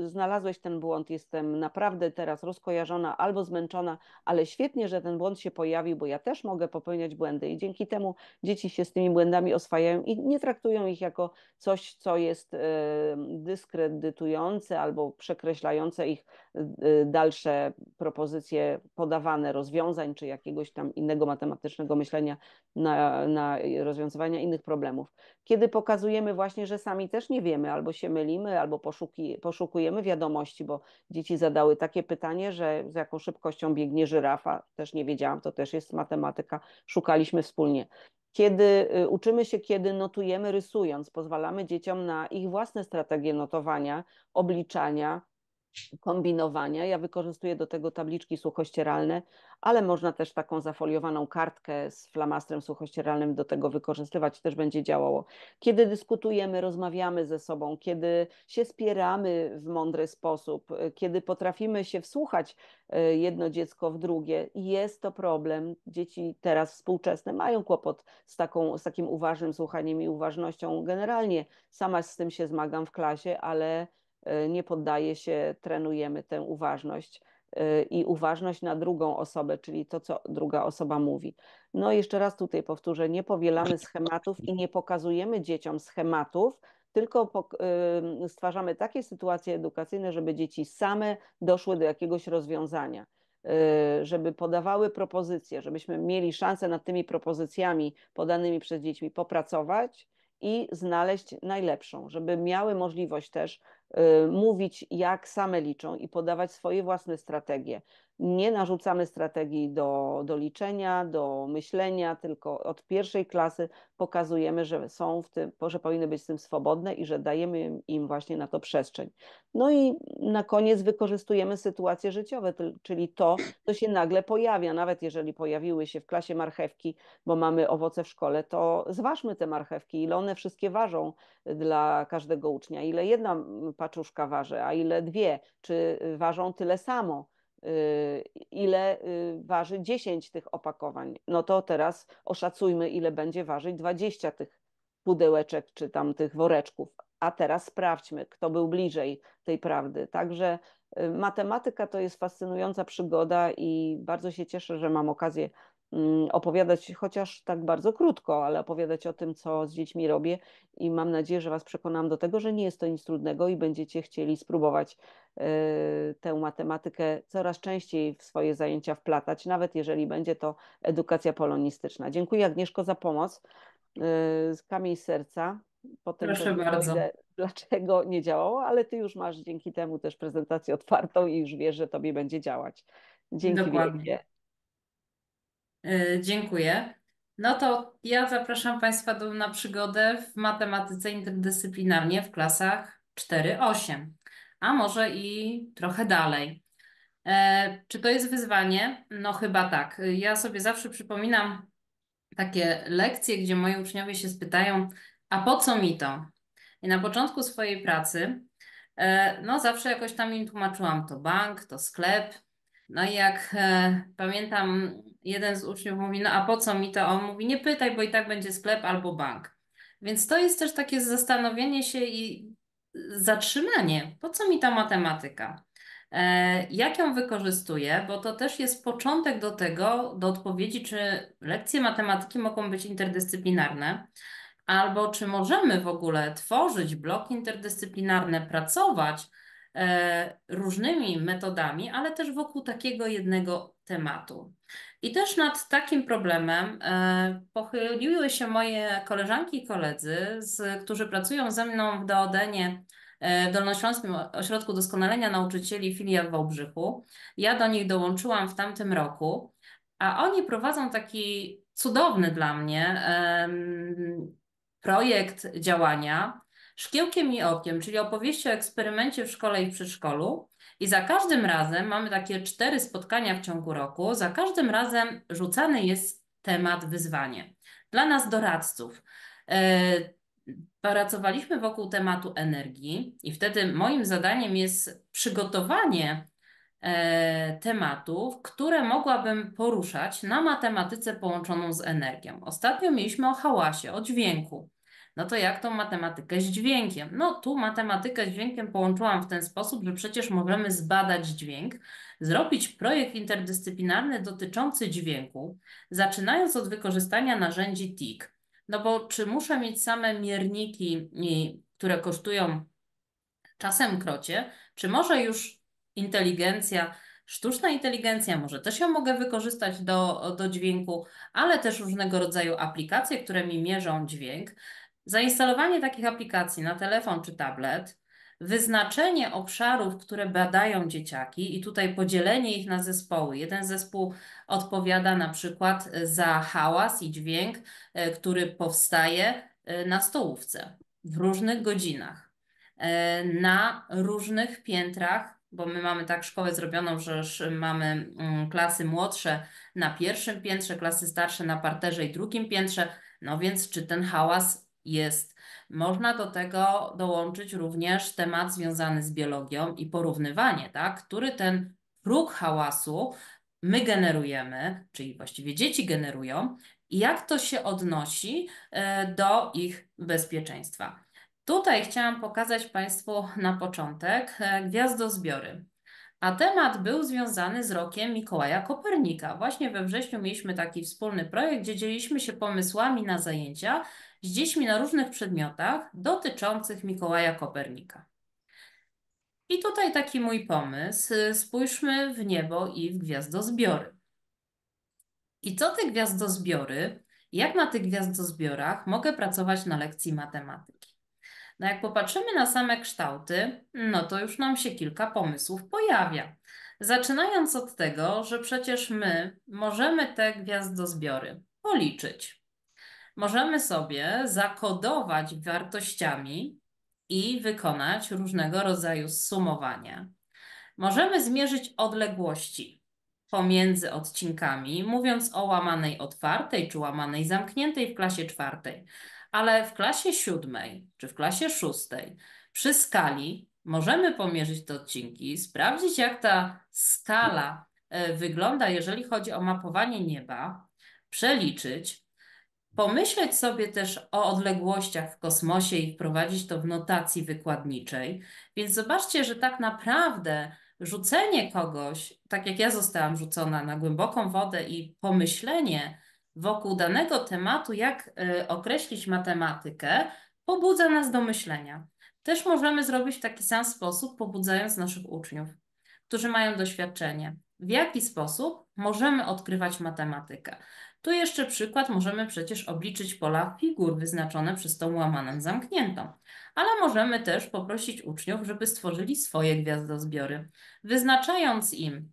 y, znalazłeś ten błąd, jestem naprawdę teraz rozkojarzona albo zmęczona, ale świetnie, że ten błąd się pojawił, bo ja też mogę popełniać błędy i dzięki temu dzieci się z tymi błędami oswajają i nie traktują ich jako coś, co jest y, dyskredytujące albo przekreślające ich dalsze propozycje propozycje podawane rozwiązań czy jakiegoś tam innego matematycznego myślenia na, na rozwiązywania innych problemów. Kiedy pokazujemy właśnie, że sami też nie wiemy, albo się mylimy, albo poszuki, poszukujemy wiadomości, bo dzieci zadały takie pytanie, że z jaką szybkością biegnie żyrafa, też nie wiedziałam, to też jest matematyka, szukaliśmy wspólnie kiedy y, uczymy się, kiedy notujemy rysując, pozwalamy dzieciom na ich własne strategie notowania, obliczania, kombinowania. Ja wykorzystuję do tego tabliczki suchościeralne, ale można też taką zafoliowaną kartkę z flamastrem suchościeralnym do tego wykorzystywać, też będzie działało. Kiedy dyskutujemy, rozmawiamy ze sobą, kiedy się spieramy w mądry sposób, kiedy potrafimy się wsłuchać e, jedno dziecko w drugie, jest to problem. Dzieci teraz współczesne mają kłopot z, taką, z takim uważnym słuchaniem i uważnością generalnie. Sama z tym się zmagam w klasie, ale E, nie poddaje się, trenujemy tę uważność e, i uważność na drugą osobę, czyli to, co druga osoba mówi. No, jeszcze raz tutaj powtórzę: nie powielamy schematów i nie pokazujemy dzieciom schematów, tylko e, stwarzamy takie sytuacje edukacyjne, żeby dzieci same doszły do jakiegoś rozwiązania żeby podawały propozycje, żebyśmy mieli szansę nad tymi propozycjami podanymi przez dziećmi popracować i znaleźć najlepszą, żeby miały możliwość też Y, mówić, jak same liczą i podawać swoje własne strategie. Nie narzucamy strategii do, do liczenia, do myślenia, tylko od pierwszej klasy pokazujemy, że są w tym, że powinny być z tym swobodne i że dajemy im właśnie na to przestrzeń. No i na koniec wykorzystujemy sytuacje życiowe, czyli to, co się nagle pojawia. Nawet jeżeli pojawiły się w klasie marchewki, bo mamy owoce w szkole, to zważmy te marchewki, ile one wszystkie ważą dla każdego ucznia, ile jedna paczuszka waży, a ile dwie, czy y, ważą tyle samo, y, ile y, waży 10 tych opakowań. No to teraz oszacujmy, ile będzie ważyć 20 tych pudełeczek czy tam tych woreczków. A teraz sprawdźmy, kto był bliżej tej prawdy. Także matematyka to jest fascynująca przygoda i bardzo się cieszę, że mam okazję Mm, opowiadać, chociaż tak bardzo krótko, ale opowiadać o tym, co z dziećmi robię i mam nadzieję, że Was przekonam do tego, że nie jest to nic trudnego i będziecie chcieli spróbować yy, tę matematykę coraz częściej w swoje zajęcia wplatać, nawet jeżeli będzie to edukacja polonistyczna. Dziękuję Agnieszko za pomoc. Yy, kamień serca. Potem Proszę bardzo. Idę, dlaczego nie działało, ale Ty już masz dzięki temu też prezentację otwartą i już wiesz, że Tobie będzie działać. Dzięki Dokładnie. wielkie. E, dziękuję. No to ja zapraszam Państwa do, na przygodę w matematyce interdyscyplinarnie w klasach 4-8, a może i trochę dalej. E, czy to jest wyzwanie? No chyba tak. Ja sobie zawsze przypominam takie lekcje, gdzie moi uczniowie się spytają, a po co mi to? I na początku swojej pracy, e, no zawsze jakoś tam im tłumaczyłam, to bank, to sklep, no i jak e, pamiętam, jeden z uczniów mówi, no a po co mi to? On mówi, nie pytaj, bo i tak będzie sklep albo bank. Więc to jest też takie zastanowienie się i zatrzymanie, po co mi ta matematyka? E, jak ją wykorzystuję? Bo to też jest początek do tego, do odpowiedzi, czy lekcje matematyki mogą być interdyscyplinarne albo czy możemy w ogóle tworzyć bloki interdyscyplinarne, pracować E, różnymi metodami, ale też wokół takiego jednego tematu. I też nad takim problemem e, pochyliły się moje koleżanki i koledzy, z, którzy pracują ze mną w Deodenie e, w Dolnośląskim Ośrodku Doskonalenia Nauczycieli filia w Wałbrzychu. Ja do nich dołączyłam w tamtym roku, a oni prowadzą taki cudowny dla mnie projekt działania, Szkiełkiem i okiem, czyli opowieści o eksperymencie w szkole i przedszkolu. I za każdym razem mamy takie cztery spotkania w ciągu roku. Za każdym razem rzucany jest temat, wyzwanie. Dla nas doradców. E, pracowaliśmy wokół tematu energii, i wtedy moim zadaniem jest przygotowanie e, tematów, które mogłabym poruszać na matematyce połączoną z energią. Ostatnio mieliśmy o hałasie, o dźwięku. No to jak tą matematykę z dźwiękiem? No tu matematykę z dźwiękiem połączyłam w ten sposób, że przecież możemy zbadać dźwięk, zrobić projekt interdyscyplinarny dotyczący dźwięku, zaczynając od wykorzystania narzędzi TIC. No bo czy muszę mieć same mierniki, które kosztują czasem krocie, czy może już inteligencja, sztuczna inteligencja, może też ją mogę wykorzystać do, do dźwięku, ale też różnego rodzaju aplikacje, które mi mierzą dźwięk. Zainstalowanie takich aplikacji na telefon czy tablet, wyznaczenie obszarów, które badają dzieciaki i tutaj podzielenie ich na zespoły. Jeden zespół odpowiada na przykład e, za hałas i dźwięk, e, który powstaje e, na stołówce w różnych godzinach, na różnych piętrach. Bo my mamy tak szkołę zrobioną, że mamy mm, klasy młodsze na pierwszym piętrze, klasy starsze na parterze i drugim piętrze. No więc, czy ten hałas jest. Można do tego dołączyć również temat związany z biologią i porównywanie, tak? który ten próg hałasu my generujemy, czyli właściwie dzieci generują, i jak to się odnosi e, do ich bezpieczeństwa. Tutaj chciałam pokazać Państwu na początek e, gwiazdozbiory. A temat był związany z rokiem Mikołaja Kopernika. Właśnie we wrześniu mieliśmy taki wspólny projekt, gdzie dzieliliśmy się pomysłami na zajęcia z dziećmi na różnych przedmiotach dotyczących Mikołaja Kopernika. I tutaj taki mój pomysł. Spójrzmy w niebo i w gwiazdozbiory. I co te gwiazdozbiory, jak na tych gwiazdozbiorach mogę pracować na lekcji matematyki? No jak popatrzymy na same kształty, no to już nam się kilka pomysłów pojawia. Zaczynając od tego, że przecież my możemy te gwiazdozbiory policzyć możemy sobie zakodować wartościami i wykonać różnego rodzaju sumowanie. Możemy zmierzyć odległości pomiędzy odcinkami, mówiąc o łamanej otwartej czy łamanej zamkniętej w klasie czwartej, ale w klasie siódmej czy w klasie szóstej przy skali możemy pomierzyć te odcinki, sprawdzić jak ta skala e, wygląda, jeżeli chodzi o mapowanie nieba, przeliczyć, Pomyśleć sobie też o odległościach w kosmosie i wprowadzić to w notacji wykładniczej. Więc zobaczcie, że tak naprawdę rzucenie kogoś, tak jak ja zostałam rzucona na głęboką wodę i pomyślenie wokół danego tematu, jak y, określić matematykę, pobudza nas do myślenia. Też możemy zrobić w taki sam sposób, pobudzając naszych uczniów, którzy mają doświadczenie. W jaki sposób możemy odkrywać matematykę? Tu jeszcze przykład możemy przecież obliczyć pola figur wyznaczone przez tą łamaną zamkniętą, ale możemy też poprosić uczniów, żeby stworzyli swoje gwiazdozbiory, wyznaczając im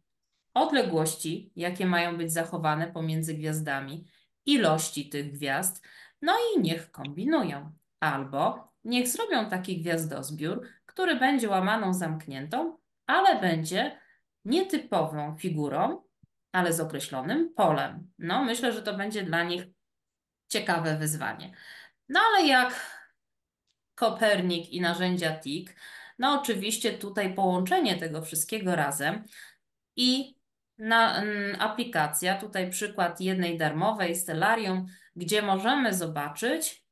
odległości, jakie mają być zachowane pomiędzy gwiazdami, ilości tych gwiazd, no i niech kombinują. Albo niech zrobią taki gwiazdozbiór, który będzie łamaną zamkniętą, ale będzie nietypową figurą, ale z określonym polem. No, myślę, że to będzie dla nich ciekawe wyzwanie. No ale jak Kopernik i narzędzia TIC, no oczywiście tutaj połączenie tego wszystkiego razem i na, m, mm, aplikacja, tutaj przykład jednej darmowej, Stellarium, gdzie możemy zobaczyć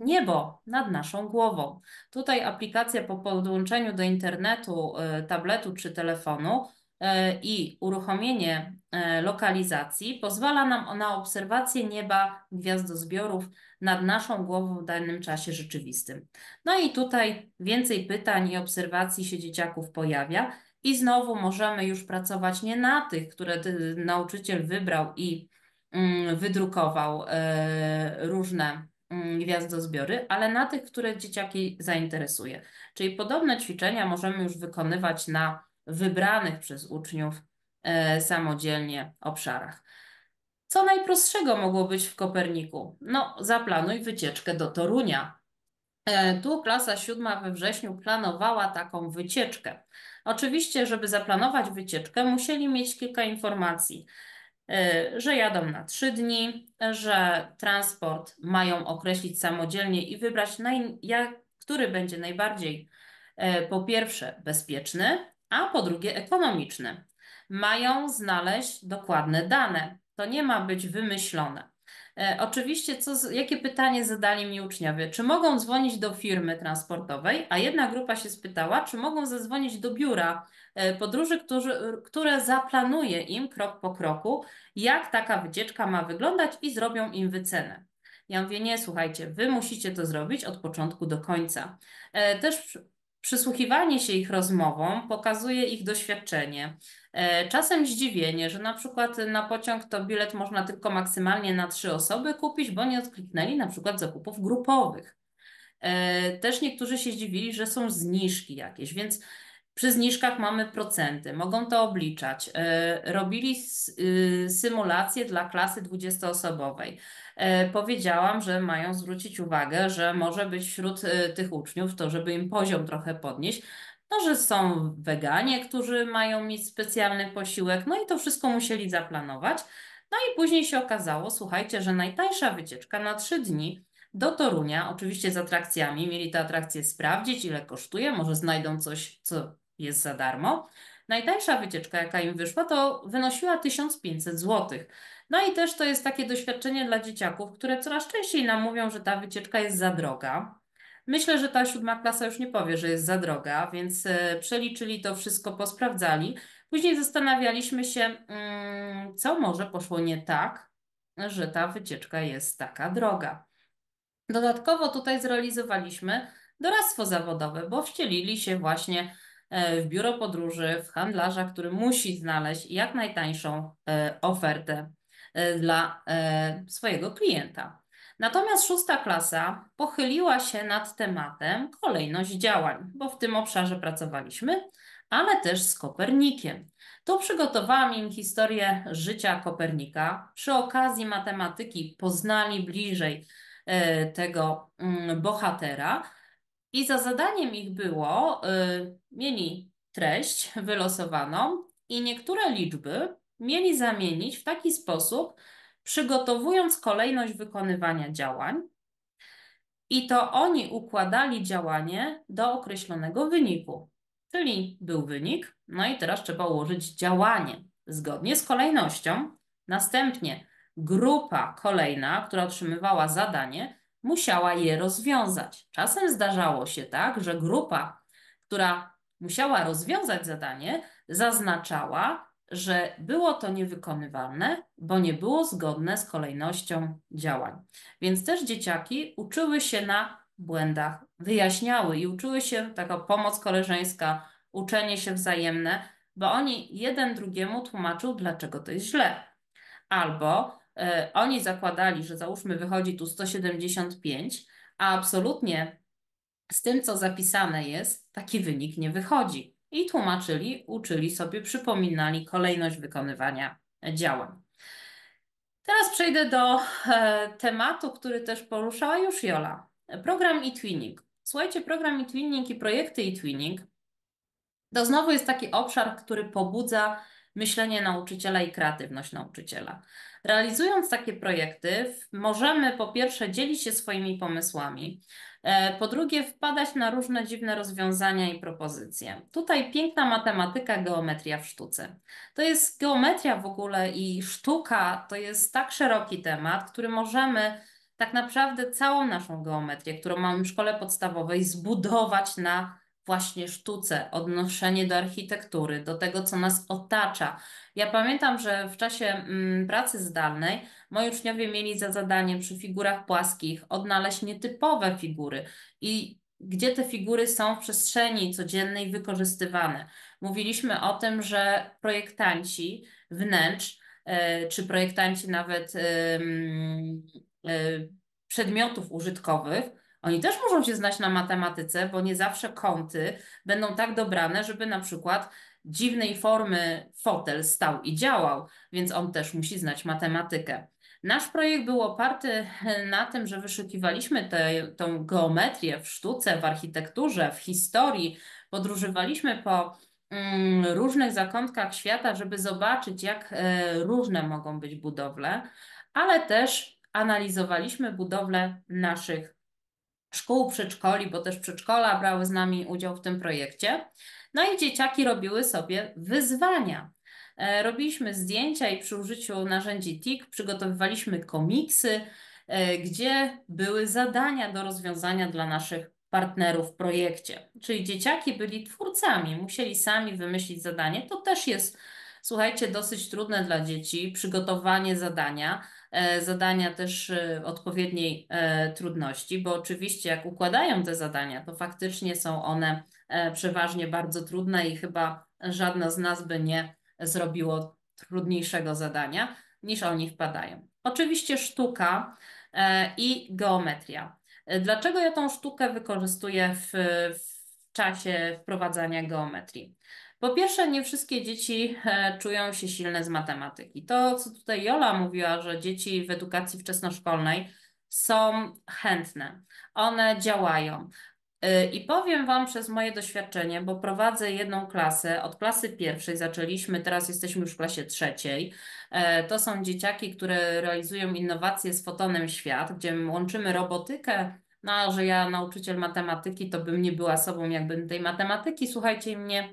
niebo nad naszą głową. Tutaj aplikacja po podłączeniu do internetu, y, tabletu czy telefonu y, i uruchomienie E, lokalizacji pozwala nam na obserwację nieba gwiazdozbiorów nad naszą głową w danym czasie rzeczywistym. No i tutaj więcej pytań i obserwacji się dzieciaków pojawia. I znowu możemy już pracować nie na tych, które nauczyciel wybrał i mm, wydrukował e, różne mm, gwiazdozbiory, ale na tych, które dzieciaki zainteresuje. Czyli podobne ćwiczenia możemy już wykonywać na wybranych przez uczniów E, samodzielnie obszarach. Co najprostszego mogło być w Koperniku? No, zaplanuj wycieczkę do Torunia. E, tu klasa siódma we wrześniu planowała taką wycieczkę. Oczywiście, żeby zaplanować wycieczkę, musieli mieć kilka informacji, e, że jadą na trzy dni, że transport mają określić samodzielnie i wybrać, naj, który będzie najbardziej po pierwsze bezpieczny, a po drugie ekonomiczny mają znaleźć dokładne dane. To nie ma być wymyślone. E, oczywiście, co, jakie pytanie zadali mi uczniowie? Czy mogą dzwonić do firmy transportowej? A jedna grupa się spytała, czy mogą zadzwonić do biura e, podróży, którzy, które zaplanuje im krok po kroku, jak taka wycieczka ma wyglądać i zrobią im wycenę. Ja mówię, nie, słuchajcie, wy musicie to zrobić od początku do końca. E, też Przysłuchiwanie się ich rozmowom pokazuje ich doświadczenie. E, czasem zdziwienie, że na przykład na pociąg to bilet można tylko maksymalnie na trzy osoby kupić, bo nie odkliknęli na przykład zakupów grupowych. E, też niektórzy się zdziwili, że są zniżki jakieś, więc przy zniżkach mamy procenty, mogą to obliczać. E, robili y, symulacje dla klasy 20-osobowej. E, powiedziałam, że mają zwrócić uwagę, że może być wśród e, tych uczniów to, żeby im poziom trochę podnieść, no, że są weganie, którzy mają mieć specjalny posiłek, no i to wszystko musieli zaplanować. No i później się okazało, słuchajcie, że najtańsza wycieczka na trzy dni do Torunia, oczywiście z atrakcjami, mieli te atrakcje sprawdzić, ile kosztuje, może znajdą coś, co jest za darmo. Najtańsza wycieczka, jaka im wyszła, to wynosiła 1500 złotych. No i też to jest takie doświadczenie dla dzieciaków, które coraz częściej nam mówią, że ta wycieczka jest za droga. Myślę, że ta siódma klasa już nie powie, że jest za droga, więc e, przeliczyli to wszystko, posprawdzali. Później zastanawialiśmy się, mm, co może poszło nie tak, że ta wycieczka jest taka droga. Dodatkowo tutaj zrealizowaliśmy doradztwo zawodowe, bo wcielili się właśnie e, w biuro podróży, w handlarza, który musi znaleźć jak najtańszą e, ofertę E, dla e, swojego klienta. Natomiast szósta klasa pochyliła się nad tematem kolejność działań, bo w tym obszarze pracowaliśmy, ale też z Kopernikiem. Tu przygotowałam im historię życia Kopernika. Przy okazji matematyki poznali bliżej e, tego mm, bohatera i za zadaniem ich było, mieli treść wylosowaną i niektóre liczby mieli zamienić w taki sposób, przygotowując kolejność wykonywania działań, i to oni układali działanie do określonego wyniku. Czyli był wynik, no i teraz trzeba ułożyć działanie zgodnie z kolejnością. Następnie grupa kolejna, która otrzymywała zadanie, musiała je rozwiązać. Czasem zdarzało się tak, że grupa, która musiała rozwiązać zadanie, zaznaczała, że było to niewykonywalne, bo nie było zgodne z kolejnością działań. Więc też dzieciaki uczyły się na błędach, wyjaśniały i uczyły się taka pomoc koleżeńska, uczenie się wzajemne, bo oni jeden drugiemu tłumaczył, dlaczego to jest źle. Albo y, oni zakładali, że załóżmy wychodzi tu 175, a absolutnie z tym, co zapisane jest, taki wynik nie wychodzi i tłumaczyli, uczyli sobie, przypominali kolejność wykonywania działań. Teraz przejdę do e, tematu, który też poruszała już Jola. Program e-twinning. Słuchajcie, program e-twinning i projekty e-twinning to znowu jest taki obszar, który pobudza myślenie nauczyciela i kreatywność nauczyciela. Realizując takie projekty, możemy po pierwsze dzielić się swoimi pomysłami, E, po drugie, wpadać na różne dziwne rozwiązania i propozycje. Tutaj piękna matematyka, geometria w sztuce. To jest geometria w ogóle i sztuka to jest tak szeroki temat, który możemy tak naprawdę całą naszą geometrię, którą mamy w szkole podstawowej, zbudować na właśnie sztuce, odnoszenie do architektury, do tego, co nas otacza. Ja pamiętam, że w czasie mm, pracy zdalnej moi uczniowie mieli za zadanie przy figurach płaskich odnaleźć nietypowe figury i gdzie te figury są w przestrzeni codziennej wykorzystywane. Mówiliśmy o tym, że projektanci wnętrz, e, czy projektanci nawet e, przedmiotów użytkowych, oni też muszą się znać na matematyce, bo nie zawsze kąty będą tak dobrane, żeby na przykład dziwnej formy fotel stał i działał, więc on też musi znać matematykę. Nasz projekt był oparty na tym, że wyszukiwaliśmy te, tą geometrię w sztuce, w architekturze, w historii. Podróżywaliśmy po mm, różnych zakątkach świata, żeby zobaczyć, jak y, różne mogą być budowle, ale też analizowaliśmy budowle naszych szkół, przedszkoli, bo też przedszkola brały z nami udział w tym projekcie. No i dzieciaki robiły sobie wyzwania. E, robiliśmy zdjęcia i przy użyciu narzędzi Tik przygotowywaliśmy komiksy, e, gdzie były zadania do rozwiązania dla naszych partnerów w projekcie. Czyli dzieciaki byli twórcami, musieli sami wymyślić zadanie. To też jest, słuchajcie, dosyć trudne dla dzieci przygotowanie zadania E, zadania też e, odpowiedniej e, trudności, bo oczywiście jak układają te zadania, to faktycznie są one przeważnie bardzo trudne i chyba żadna z nas by nie zrobiło trudniejszego zadania niż oni wpadają. Oczywiście sztuka i geometria. Dlaczego ja tą sztukę wykorzystuję w, w czasie wprowadzania geometrii? Po pierwsze, nie wszystkie dzieci e, czują się silne z matematyki. To, co tutaj Jola mówiła, że dzieci w edukacji wczesnoszkolnej są chętne, one działają. E, I powiem Wam przez moje doświadczenie, bo prowadzę jedną klasę. Od klasy pierwszej zaczęliśmy, teraz jesteśmy już w klasie trzeciej. E, to są dzieciaki, które realizują innowacje z fotonem świat, gdzie łączymy robotykę. No, że ja nauczyciel matematyki, to bym nie była sobą, jakbym tej matematyki, słuchajcie, mnie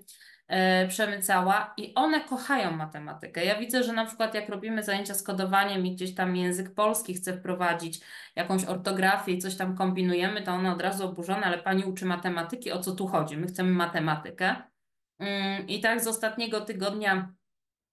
E, przemycała i one kochają matematykę. Ja widzę, że na przykład jak robimy zajęcia z kodowaniem i gdzieś tam język polski chce wprowadzić jakąś ortografię i coś tam kombinujemy, to one od razu oburzone, ale pani uczy matematyki, o co tu chodzi? My chcemy matematykę. Mm, I tak z ostatniego tygodnia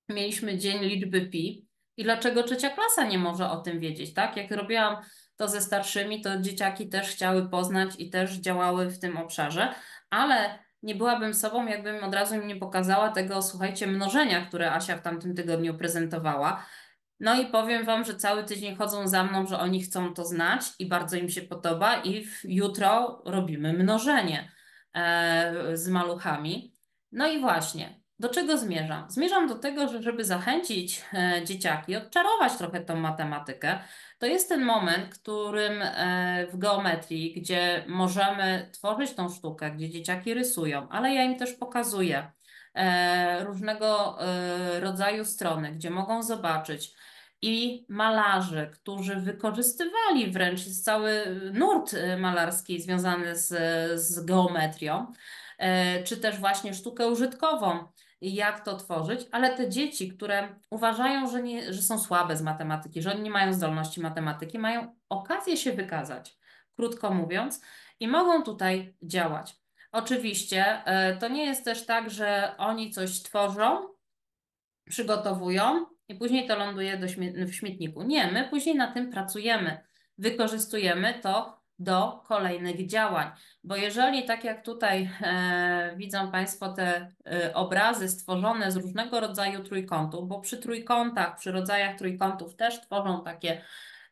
mieliśmy dzień liczby pi. I dlaczego trzecia klasa nie może o tym wiedzieć, tak? Jak robiłam to ze starszymi, to dzieciaki też chciały poznać i też działały w tym obszarze, ale nie byłabym sobą, jakbym od razu im nie pokazała tego, słuchajcie, mnożenia, które Asia w tamtym tygodniu prezentowała. No i powiem Wam, że cały tydzień chodzą za mną, że oni chcą to znać i bardzo im się podoba, i jutro robimy mnożenie e, z maluchami. No i właśnie, do czego zmierzam? Zmierzam do tego, że żeby zachęcić e, dzieciaki, odczarować trochę tą matematykę, to jest ten moment, którym e, w geometrii, gdzie możemy tworzyć tą sztukę, gdzie dzieciaki rysują, ale ja im też pokazuję e, różnego rodzaju strony, gdzie mogą zobaczyć, i malarzy, którzy wykorzystywali wręcz cały nurt malarski związany z, z geometrią, czy też właśnie sztukę użytkową jak to tworzyć, ale te dzieci, które uważają, że, nie, że są słabe z matematyki, że oni nie mają zdolności matematyki, mają okazję się wykazać, krótko mówiąc, i mogą tutaj działać. Oczywiście e, to nie jest też tak, że oni coś tworzą, przygotowują i później to ląduje śmie w śmietniku. Nie, my później na tym pracujemy, wykorzystujemy to do kolejnych działań. Bo jeżeli, tak jak tutaj e, widzą Państwo te e, obrazy stworzone z różnego rodzaju trójkątów, bo przy trójkątach, przy rodzajach trójkątów też tworzą takie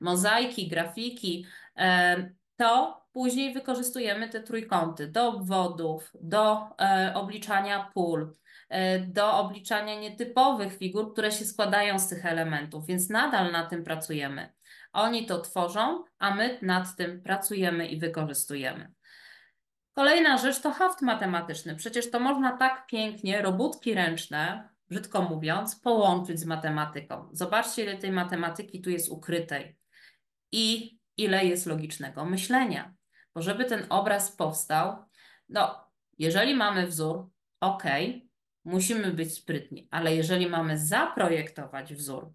mozaiki, grafiki, e, to później wykorzystujemy te trójkąty do obwodów, do e, obliczania pól, e, do obliczania nietypowych figur, które się składają z tych elementów, więc nadal na tym pracujemy. Oni to tworzą, a my nad tym pracujemy i wykorzystujemy. Kolejna rzecz to haft matematyczny. Przecież to można tak pięknie, robótki ręczne, brzydko mówiąc, połączyć z matematyką. Zobaczcie, ile tej matematyki tu jest ukrytej i ile jest logicznego myślenia. Bo żeby ten obraz powstał, no, jeżeli mamy wzór, ok, musimy być sprytni, ale jeżeli mamy zaprojektować wzór,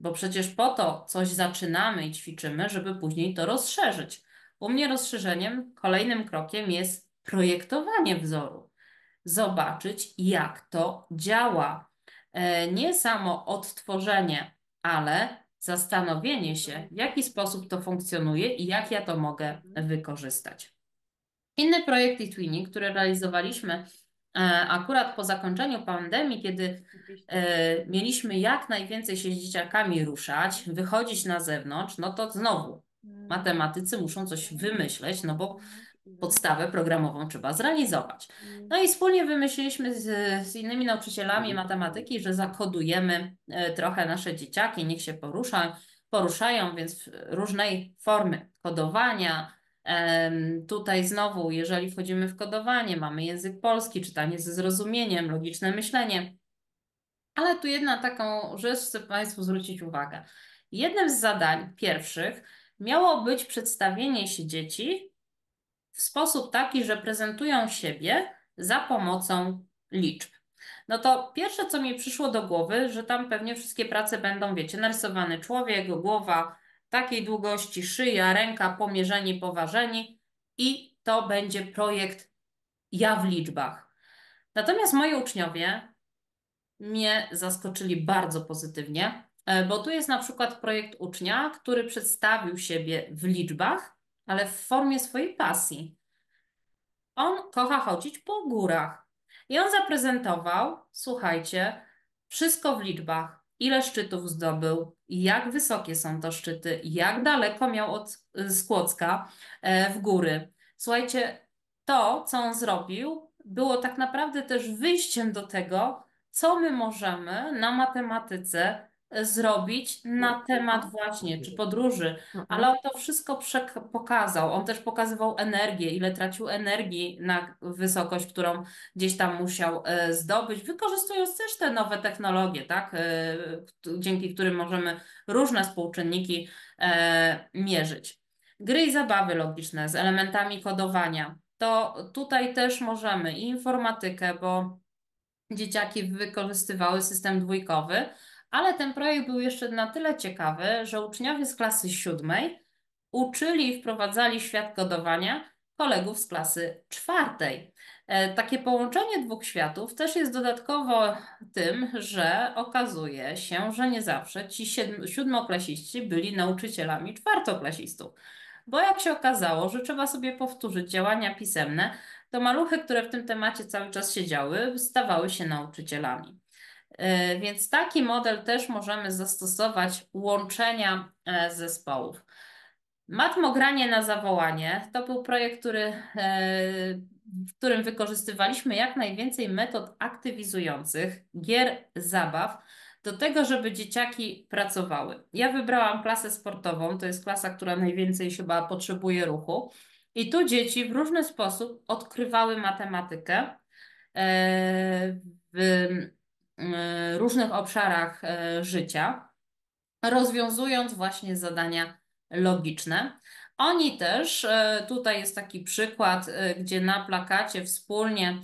bo przecież po to coś zaczynamy i ćwiczymy, żeby później to rozszerzyć. U mnie rozszerzeniem, kolejnym krokiem jest projektowanie wzoru. Zobaczyć, jak to działa. E, nie samo odtworzenie, ale zastanowienie się, w jaki sposób to funkcjonuje i jak ja to mogę wykorzystać. Inny projekt eTwinning, który realizowaliśmy E, akurat po zakończeniu pandemii, kiedy e, mieliśmy jak najwięcej się z dzieciakami ruszać, wychodzić na zewnątrz, no to znowu mm. matematycy muszą coś mm. wymyśleć, no bo mm. podstawę programową trzeba zrealizować. No i wspólnie wymyśliliśmy z, z, innymi nauczycielami matematyki, że zakodujemy e, trochę nasze dzieciaki, niech się poruszają, poruszają więc różnej formy kodowania, Tutaj znowu, jeżeli wchodzimy w kodowanie, mamy język polski, czytanie ze zrozumieniem, logiczne myślenie. Ale tu jedna taką rzecz chcę Państwu zwrócić uwagę. Jednym z zadań pierwszych miało być przedstawienie się dzieci w sposób taki, że prezentują siebie za pomocą liczb. No to pierwsze, co mi przyszło do głowy, że tam pewnie wszystkie prace będą, wiecie, narysowany człowiek, głowa, takiej długości szyja, ręka, pomierzeni, poważeni i to będzie projekt ja w liczbach. Natomiast moi uczniowie mnie zaskoczyli bardzo pozytywnie, e, bo tu jest na przykład projekt ucznia, który przedstawił siebie w liczbach, ale w formie swojej pasji. On kocha chodzić po górach i on zaprezentował, słuchajcie, wszystko w liczbach ile szczytów zdobył, jak wysokie są to szczyty, jak daleko miał od Skłocka y, e, w góry. Słuchajcie, to, co on zrobił, było tak naprawdę też wyjściem do tego, co my możemy na matematyce zrobić na temat właśnie, czy podróży, mhm. ale on to wszystko pokazał. On też pokazywał energię, ile tracił energii na wysokość, którą gdzieś tam musiał e, zdobyć, wykorzystując też te nowe technologie, tak, e, dzięki którym możemy różne współczynniki e, mierzyć. Gry i zabawy logiczne z elementami kodowania. To tutaj też możemy i informatykę, bo dzieciaki wykorzystywały system dwójkowy, ale ten projekt był jeszcze na tyle ciekawy, że uczniowie z klasy siódmej uczyli i wprowadzali świat kodowania kolegów z klasy czwartej. E, takie połączenie dwóch światów też jest dodatkowo tym, że okazuje się, że nie zawsze ci siódmoklasiści byli nauczycielami czwartoklasistów. Bo jak się okazało, że trzeba sobie powtórzyć działania pisemne, to maluchy, które w tym temacie cały czas siedziały, stawały się nauczycielami. E, więc taki model też możemy zastosować łączenia e, zespołów. Matmogranie na zawołanie to był projekt, który, e, w którym wykorzystywaliśmy jak najwięcej metod aktywizujących, gier, zabaw, do tego, żeby dzieciaki pracowały. Ja wybrałam klasę sportową, to jest klasa, która najwięcej chyba potrzebuje ruchu. I tu dzieci w różny sposób odkrywały matematykę. W E, różnych obszarach e, życia, rozwiązując właśnie zadania logiczne. Oni też, e, tutaj jest taki przykład, gdzie na plakacie wspólnie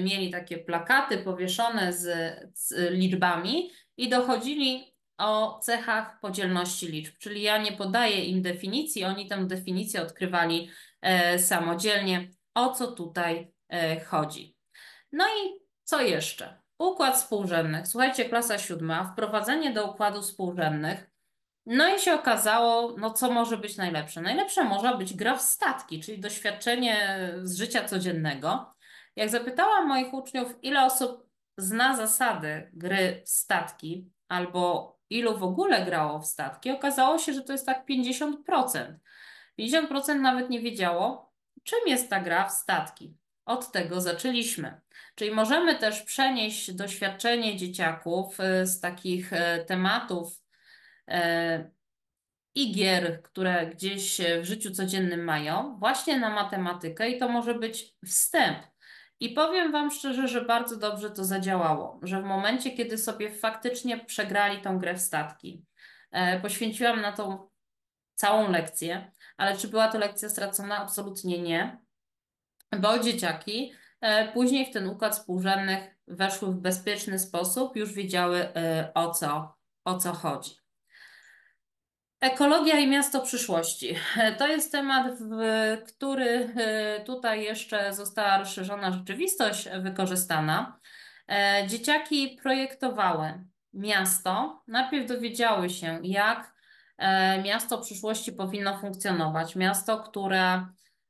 mieli takie plakaty powieszone z, z liczbami i dochodzili o cechach podzielności liczb, czyli ja nie podaję im definicji, oni tę definicję odkrywali samodzielnie, o co tutaj chodzi. No i co jeszcze? Układ współrzędnych. Słuchajcie, klasa siódma, wprowadzenie do układu współrzędnych. No i się okazało, no co może być najlepsze? Najlepsze może być gra w statki, czyli doświadczenie z życia codziennego. Jak zapytałam moich uczniów, ile osób zna zasady gry w statki, albo ilu w ogóle grało w statki, okazało się, że to jest tak 50%. 50% nawet nie wiedziało, czym jest ta gra w statki. Od tego zaczęliśmy. Czyli możemy też przenieść doświadczenie dzieciaków y, z takich y, tematów y, i gier, które gdzieś w życiu codziennym mają, właśnie na matematykę i to może być wstęp. I powiem Wam szczerze, że bardzo dobrze to zadziałało, że w momencie, kiedy sobie faktycznie przegrali tą grę w statki, e, poświęciłam na tą całą lekcję, ale czy była to lekcja stracona? Absolutnie nie bo dzieciaki e, później w ten układ współrzędnych weszły w bezpieczny sposób, już wiedziały e, o co, o co chodzi. Ekologia i miasto przyszłości. E, to jest temat, w który tutaj jeszcze została rozszerzona rzeczywistość wykorzystana. Dzieciaki projektowały miasto. Najpierw dowiedziały się, jak miasto przyszłości powinno funkcjonować. Miasto, które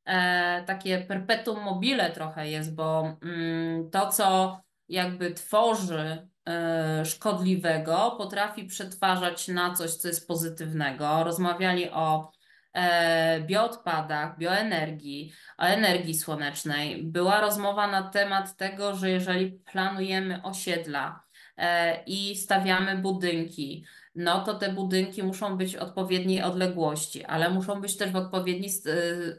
E, takie perpetuum mobile trochę jest, bo mm, to, co jakby tworzy e, szkodliwego, potrafi przetwarzać na coś, co jest pozytywnego. Rozmawiali o e, bioodpadach, bioenergii, o energii słonecznej. Była rozmowa na temat tego, że jeżeli planujemy osiedla i stawiamy budynki, no to te budynki muszą być w odpowiedniej odległości, ale muszą być też w odpowiedni,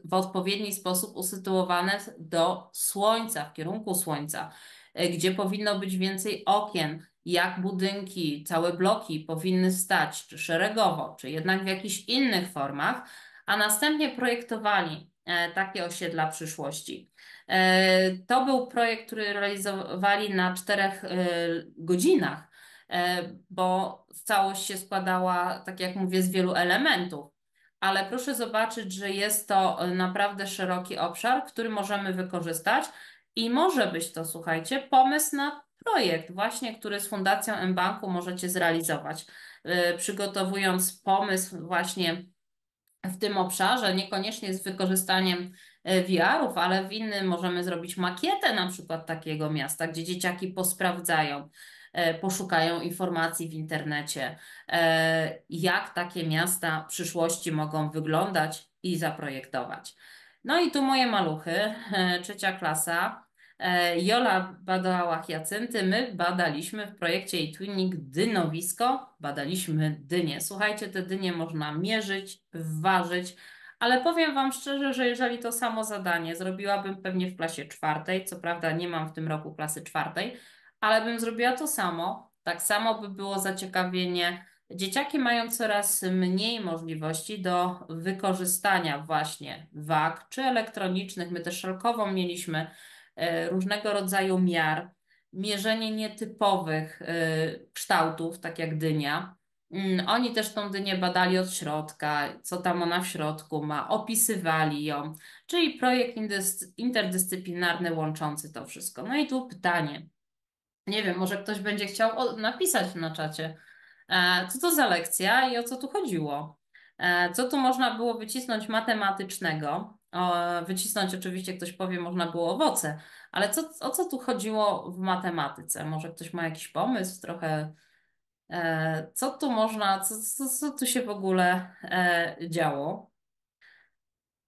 w odpowiedni sposób usytuowane do słońca, w kierunku słońca, e, gdzie powinno być więcej okien, jak budynki, całe bloki powinny stać, czy szeregowo, czy jednak w jakichś innych formach, a następnie projektowali e, takie osiedla przyszłości. E, to był projekt, który realizowali na czterech godzinach E, bo całość się składała, tak jak mówię, z wielu elementów. Ale proszę zobaczyć, że jest to e, naprawdę szeroki obszar, który możemy wykorzystać i może być to, słuchajcie, pomysł na projekt właśnie, który z Fundacją mBanku możecie zrealizować. E, przygotowując pomysł właśnie w tym obszarze, niekoniecznie z wykorzystaniem VR-ów, ale w innym możemy zrobić makietę na przykład takiego miasta, gdzie dzieciaki posprawdzają. E, poszukają informacji w internecie, e, jak takie miasta w przyszłości mogą wyglądać i zaprojektować. No i tu moje maluchy, e, trzecia klasa. Jola badała hiacynty, my badaliśmy w projekcie eTwinning dynowisko, badaliśmy dynie. Słuchajcie, te dynie można mierzyć, ważyć, ale powiem Wam szczerze, że jeżeli to samo zadanie zrobiłabym pewnie w klasie czwartej, co prawda nie mam w tym roku klasy czwartej, ale bym zrobiła to samo. Tak samo by było zaciekawienie. Dzieciaki mają coraz mniej możliwości do wykorzystania właśnie wag czy elektronicznych. My też szerokowo mieliśmy e, różnego rodzaju miar, mierzenie nietypowych e, kształtów, tak jak dynia. Mm, oni też tą dynię badali od środka, co tam ona w środku ma, opisywali ją, czyli projekt interdyscyplinarny łączący to wszystko. No i tu pytanie, nie wiem, może ktoś będzie chciał napisać na czacie, e, co to za lekcja i o co tu chodziło. E, co tu można było wycisnąć matematycznego? Wycisnąć oczywiście ktoś powie, można było owoce, ale co, o co tu chodziło w matematyce? Może ktoś ma jakiś pomysł, trochę e, co tu można, co, co, co tu się w ogóle działo?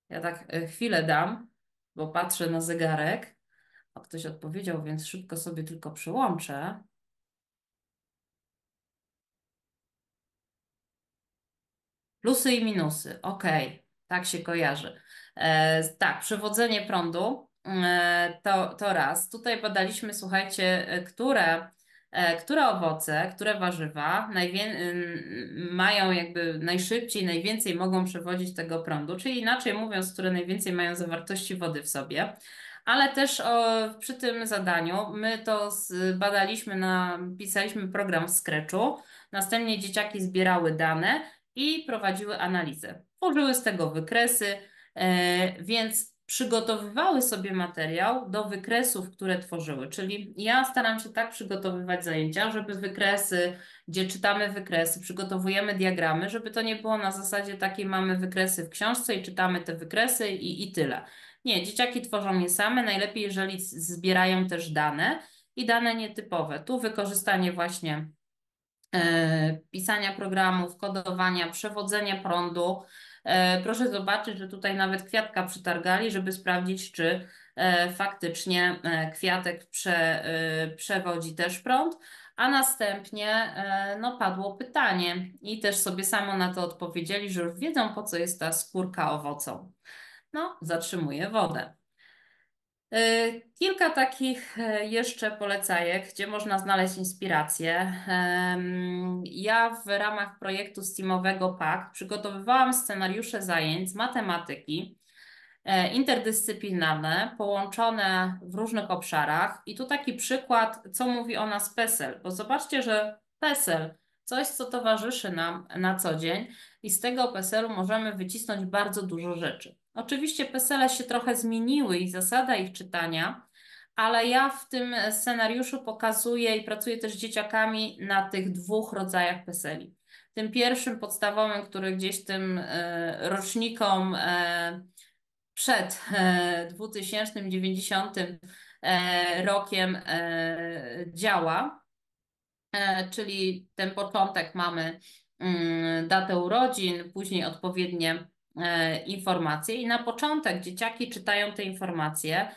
Ja tak chwilę dam, bo patrzę na zegarek. A ktoś odpowiedział, więc szybko sobie tylko przyłączę. Plusy i minusy. Ok, tak się kojarzy. E, tak, przewodzenie prądu e, to, to raz. Tutaj badaliśmy, słuchajcie, e, które, e, które owoce, które warzywa mają jakby najszybciej, najwięcej mogą przewodzić tego prądu, czyli inaczej mówiąc, które najwięcej mają zawartości wody w sobie ale też o, przy tym zadaniu my to zbadaliśmy, na, pisaliśmy program w Scratchu, następnie dzieciaki zbierały dane i prowadziły analizę. Tworzyły z tego wykresy, e, więc przygotowywały sobie materiał do wykresów, które tworzyły. Czyli ja staram się tak przygotowywać zajęcia, żeby wykresy, gdzie czytamy wykresy, przygotowujemy diagramy, żeby to nie było na zasadzie takiej mamy wykresy w książce i czytamy te wykresy i, i tyle. Nie, dzieciaki tworzą je same, najlepiej jeżeli zbierają też dane i dane nietypowe. Tu wykorzystanie właśnie e, pisania programów, kodowania, przewodzenia prądu. E, proszę zobaczyć, że tutaj nawet kwiatka przytargali, żeby sprawdzić, czy e, faktycznie e, kwiatek prze, e, przewodzi też prąd. A następnie e, no, padło pytanie i też sobie samo na to odpowiedzieli, że już wiedzą, po co jest ta skórka owocą. No, zatrzymuje wodę. Y, kilka takich e, jeszcze polecajek, gdzie można znaleźć inspirację. Ja w ramach projektu Steamowego PAK przygotowywałam scenariusze zajęć z matematyki e, interdyscyplinarne, połączone w różnych obszarach. I tu taki przykład, co mówi o nas PESEL, bo zobaczcie, że PESEL coś, co towarzyszy nam na co dzień, i z tego PESEL-u możemy wycisnąć bardzo dużo rzeczy. Oczywiście pesele się trochę zmieniły i zasada ich czytania, ale ja w tym scenariuszu pokazuję i pracuję też z dzieciakami na tych dwóch rodzajach peseli. Tym pierwszym podstawowym, który gdzieś tym e, rocznikom e, przed 2090 e, rokiem działa, czyli ten początek mamy mm, datę urodzin, później odpowiednie E, informacje i na początek dzieciaki czytają te informacje,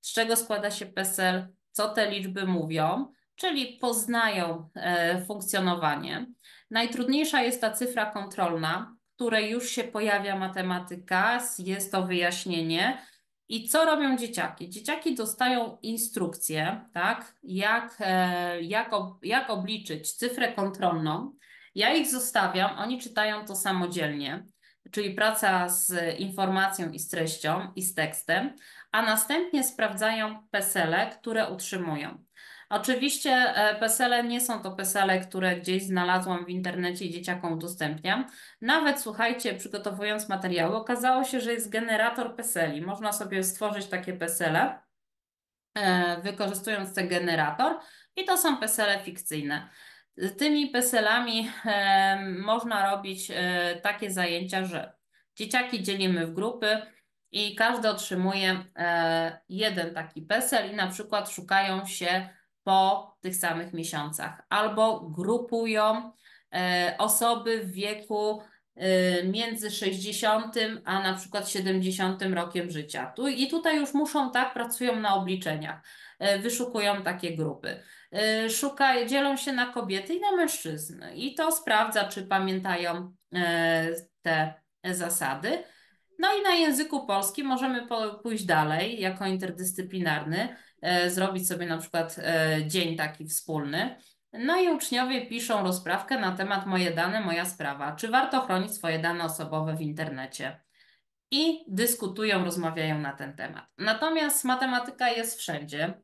z czego składa się PESEL, co te liczby mówią, czyli poznają e, funkcjonowanie. Najtrudniejsza jest ta cyfra kontrolna, której już się pojawia matematyka, jest to wyjaśnienie. I co robią dzieciaki? Dzieciaki dostają instrukcję, tak, jak, e, jak, jak obliczyć cyfrę kontrolną. Ja ich zostawiam, oni czytają to samodzielnie czyli praca z informacją i z treścią i z tekstem, a następnie sprawdzają pesele, które utrzymują. Oczywiście e, pesele nie są to pesele, które gdzieś znalazłam w internecie i dzieciakom udostępniam. Nawet słuchajcie, przygotowując materiały, okazało się, że jest generator peseli. Można sobie stworzyć takie pesele, e, wykorzystując ten generator i to są pesele fikcyjne. Z tymi PESELami można robić e, takie zajęcia, że dzieciaki dzielimy w grupy i każdy otrzymuje e, jeden taki PESEL i na przykład szukają się po tych samych miesiącach albo grupują e, osoby w wieku między 60 a na przykład 70 rokiem życia. Tu, I tutaj już muszą, tak, pracują na obliczeniach, wyszukują takie grupy. Y, szukają dzielą się na kobiety i na mężczyzn. I to sprawdza, czy pamiętają y, te zasady. No i na języku polskim możemy pójść dalej jako interdyscyplinarny, y, zrobić sobie na przykład dzień taki wspólny. No i uczniowie piszą rozprawkę na temat moje dane, moja sprawa. Czy warto chronić swoje dane osobowe w internecie? I dyskutują, rozmawiają na ten temat. Natomiast matematyka jest wszędzie.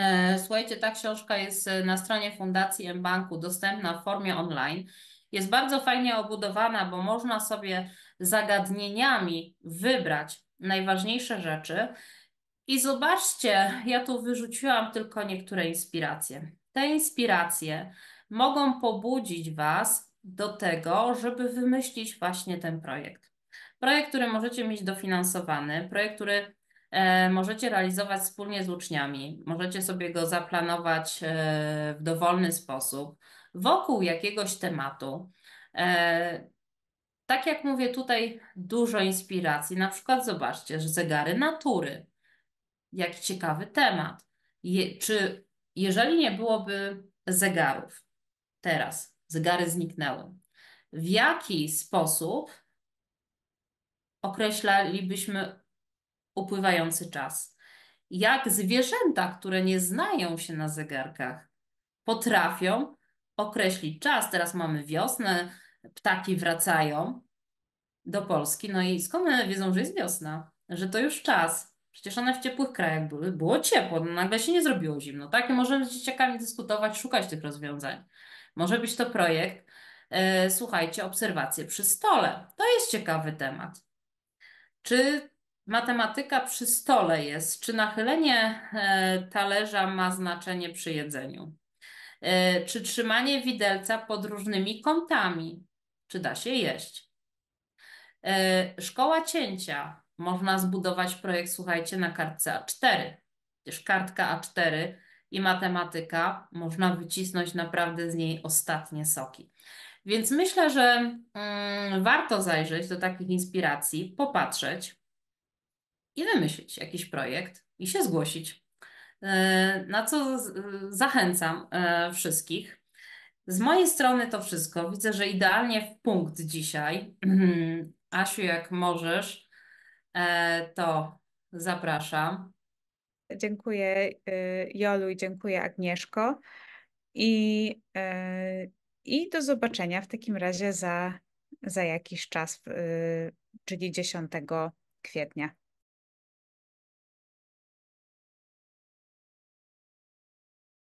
E, słuchajcie, ta książka jest e, na stronie Fundacji M-Banku dostępna w formie online. Jest bardzo fajnie obudowana, bo można sobie zagadnieniami wybrać najważniejsze rzeczy. I zobaczcie, ja tu wyrzuciłam tylko niektóre inspiracje. Te inspiracje mogą pobudzić Was do tego, żeby wymyślić właśnie ten projekt. Projekt, który możecie mieć dofinansowany, projekt, który E, możecie realizować wspólnie z uczniami. Możecie sobie go zaplanować e, w dowolny sposób wokół jakiegoś tematu. E, tak jak mówię, tutaj dużo inspiracji. Na przykład zobaczcie, że zegary natury. Jaki ciekawy temat. Je, czy jeżeli nie byłoby zegarów teraz, zegary zniknęły, w jaki sposób określalibyśmy upływający czas. Jak zwierzęta, które nie znają się na zegarkach, potrafią określić czas. Teraz mamy wiosnę, ptaki wracają do Polski. No i skąd one wiedzą, że jest wiosna? Że to już czas. Przecież one w ciepłych krajach były. Było ciepło, no nagle się nie zrobiło zimno. Tak, I możemy z dzieciakami dyskutować, szukać tych rozwiązań. Może być to projekt, e, słuchajcie, obserwacje przy stole. To jest ciekawy temat. Czy matematyka przy stole jest. Czy nachylenie e, talerza ma znaczenie przy jedzeniu? E, czy trzymanie widelca pod różnymi kątami? Czy da się jeść? E, szkoła cięcia. Można zbudować projekt, słuchajcie, na kartce A4. Przecież kartka A4 i matematyka można wycisnąć naprawdę z niej ostatnie soki. Więc myślę, że mm, warto zajrzeć do takich inspiracji, popatrzeć, i wymyślić jakiś projekt i się zgłosić. E, na co zachęcam e, wszystkich. Z mojej strony to wszystko. Widzę, że idealnie w punkt dzisiaj. Asiu, jak możesz, e, to zapraszam. Dziękuję Jolu i dziękuję Agnieszko. I, i do zobaczenia w takim razie za, za jakiś czas, czyli 10 kwietnia.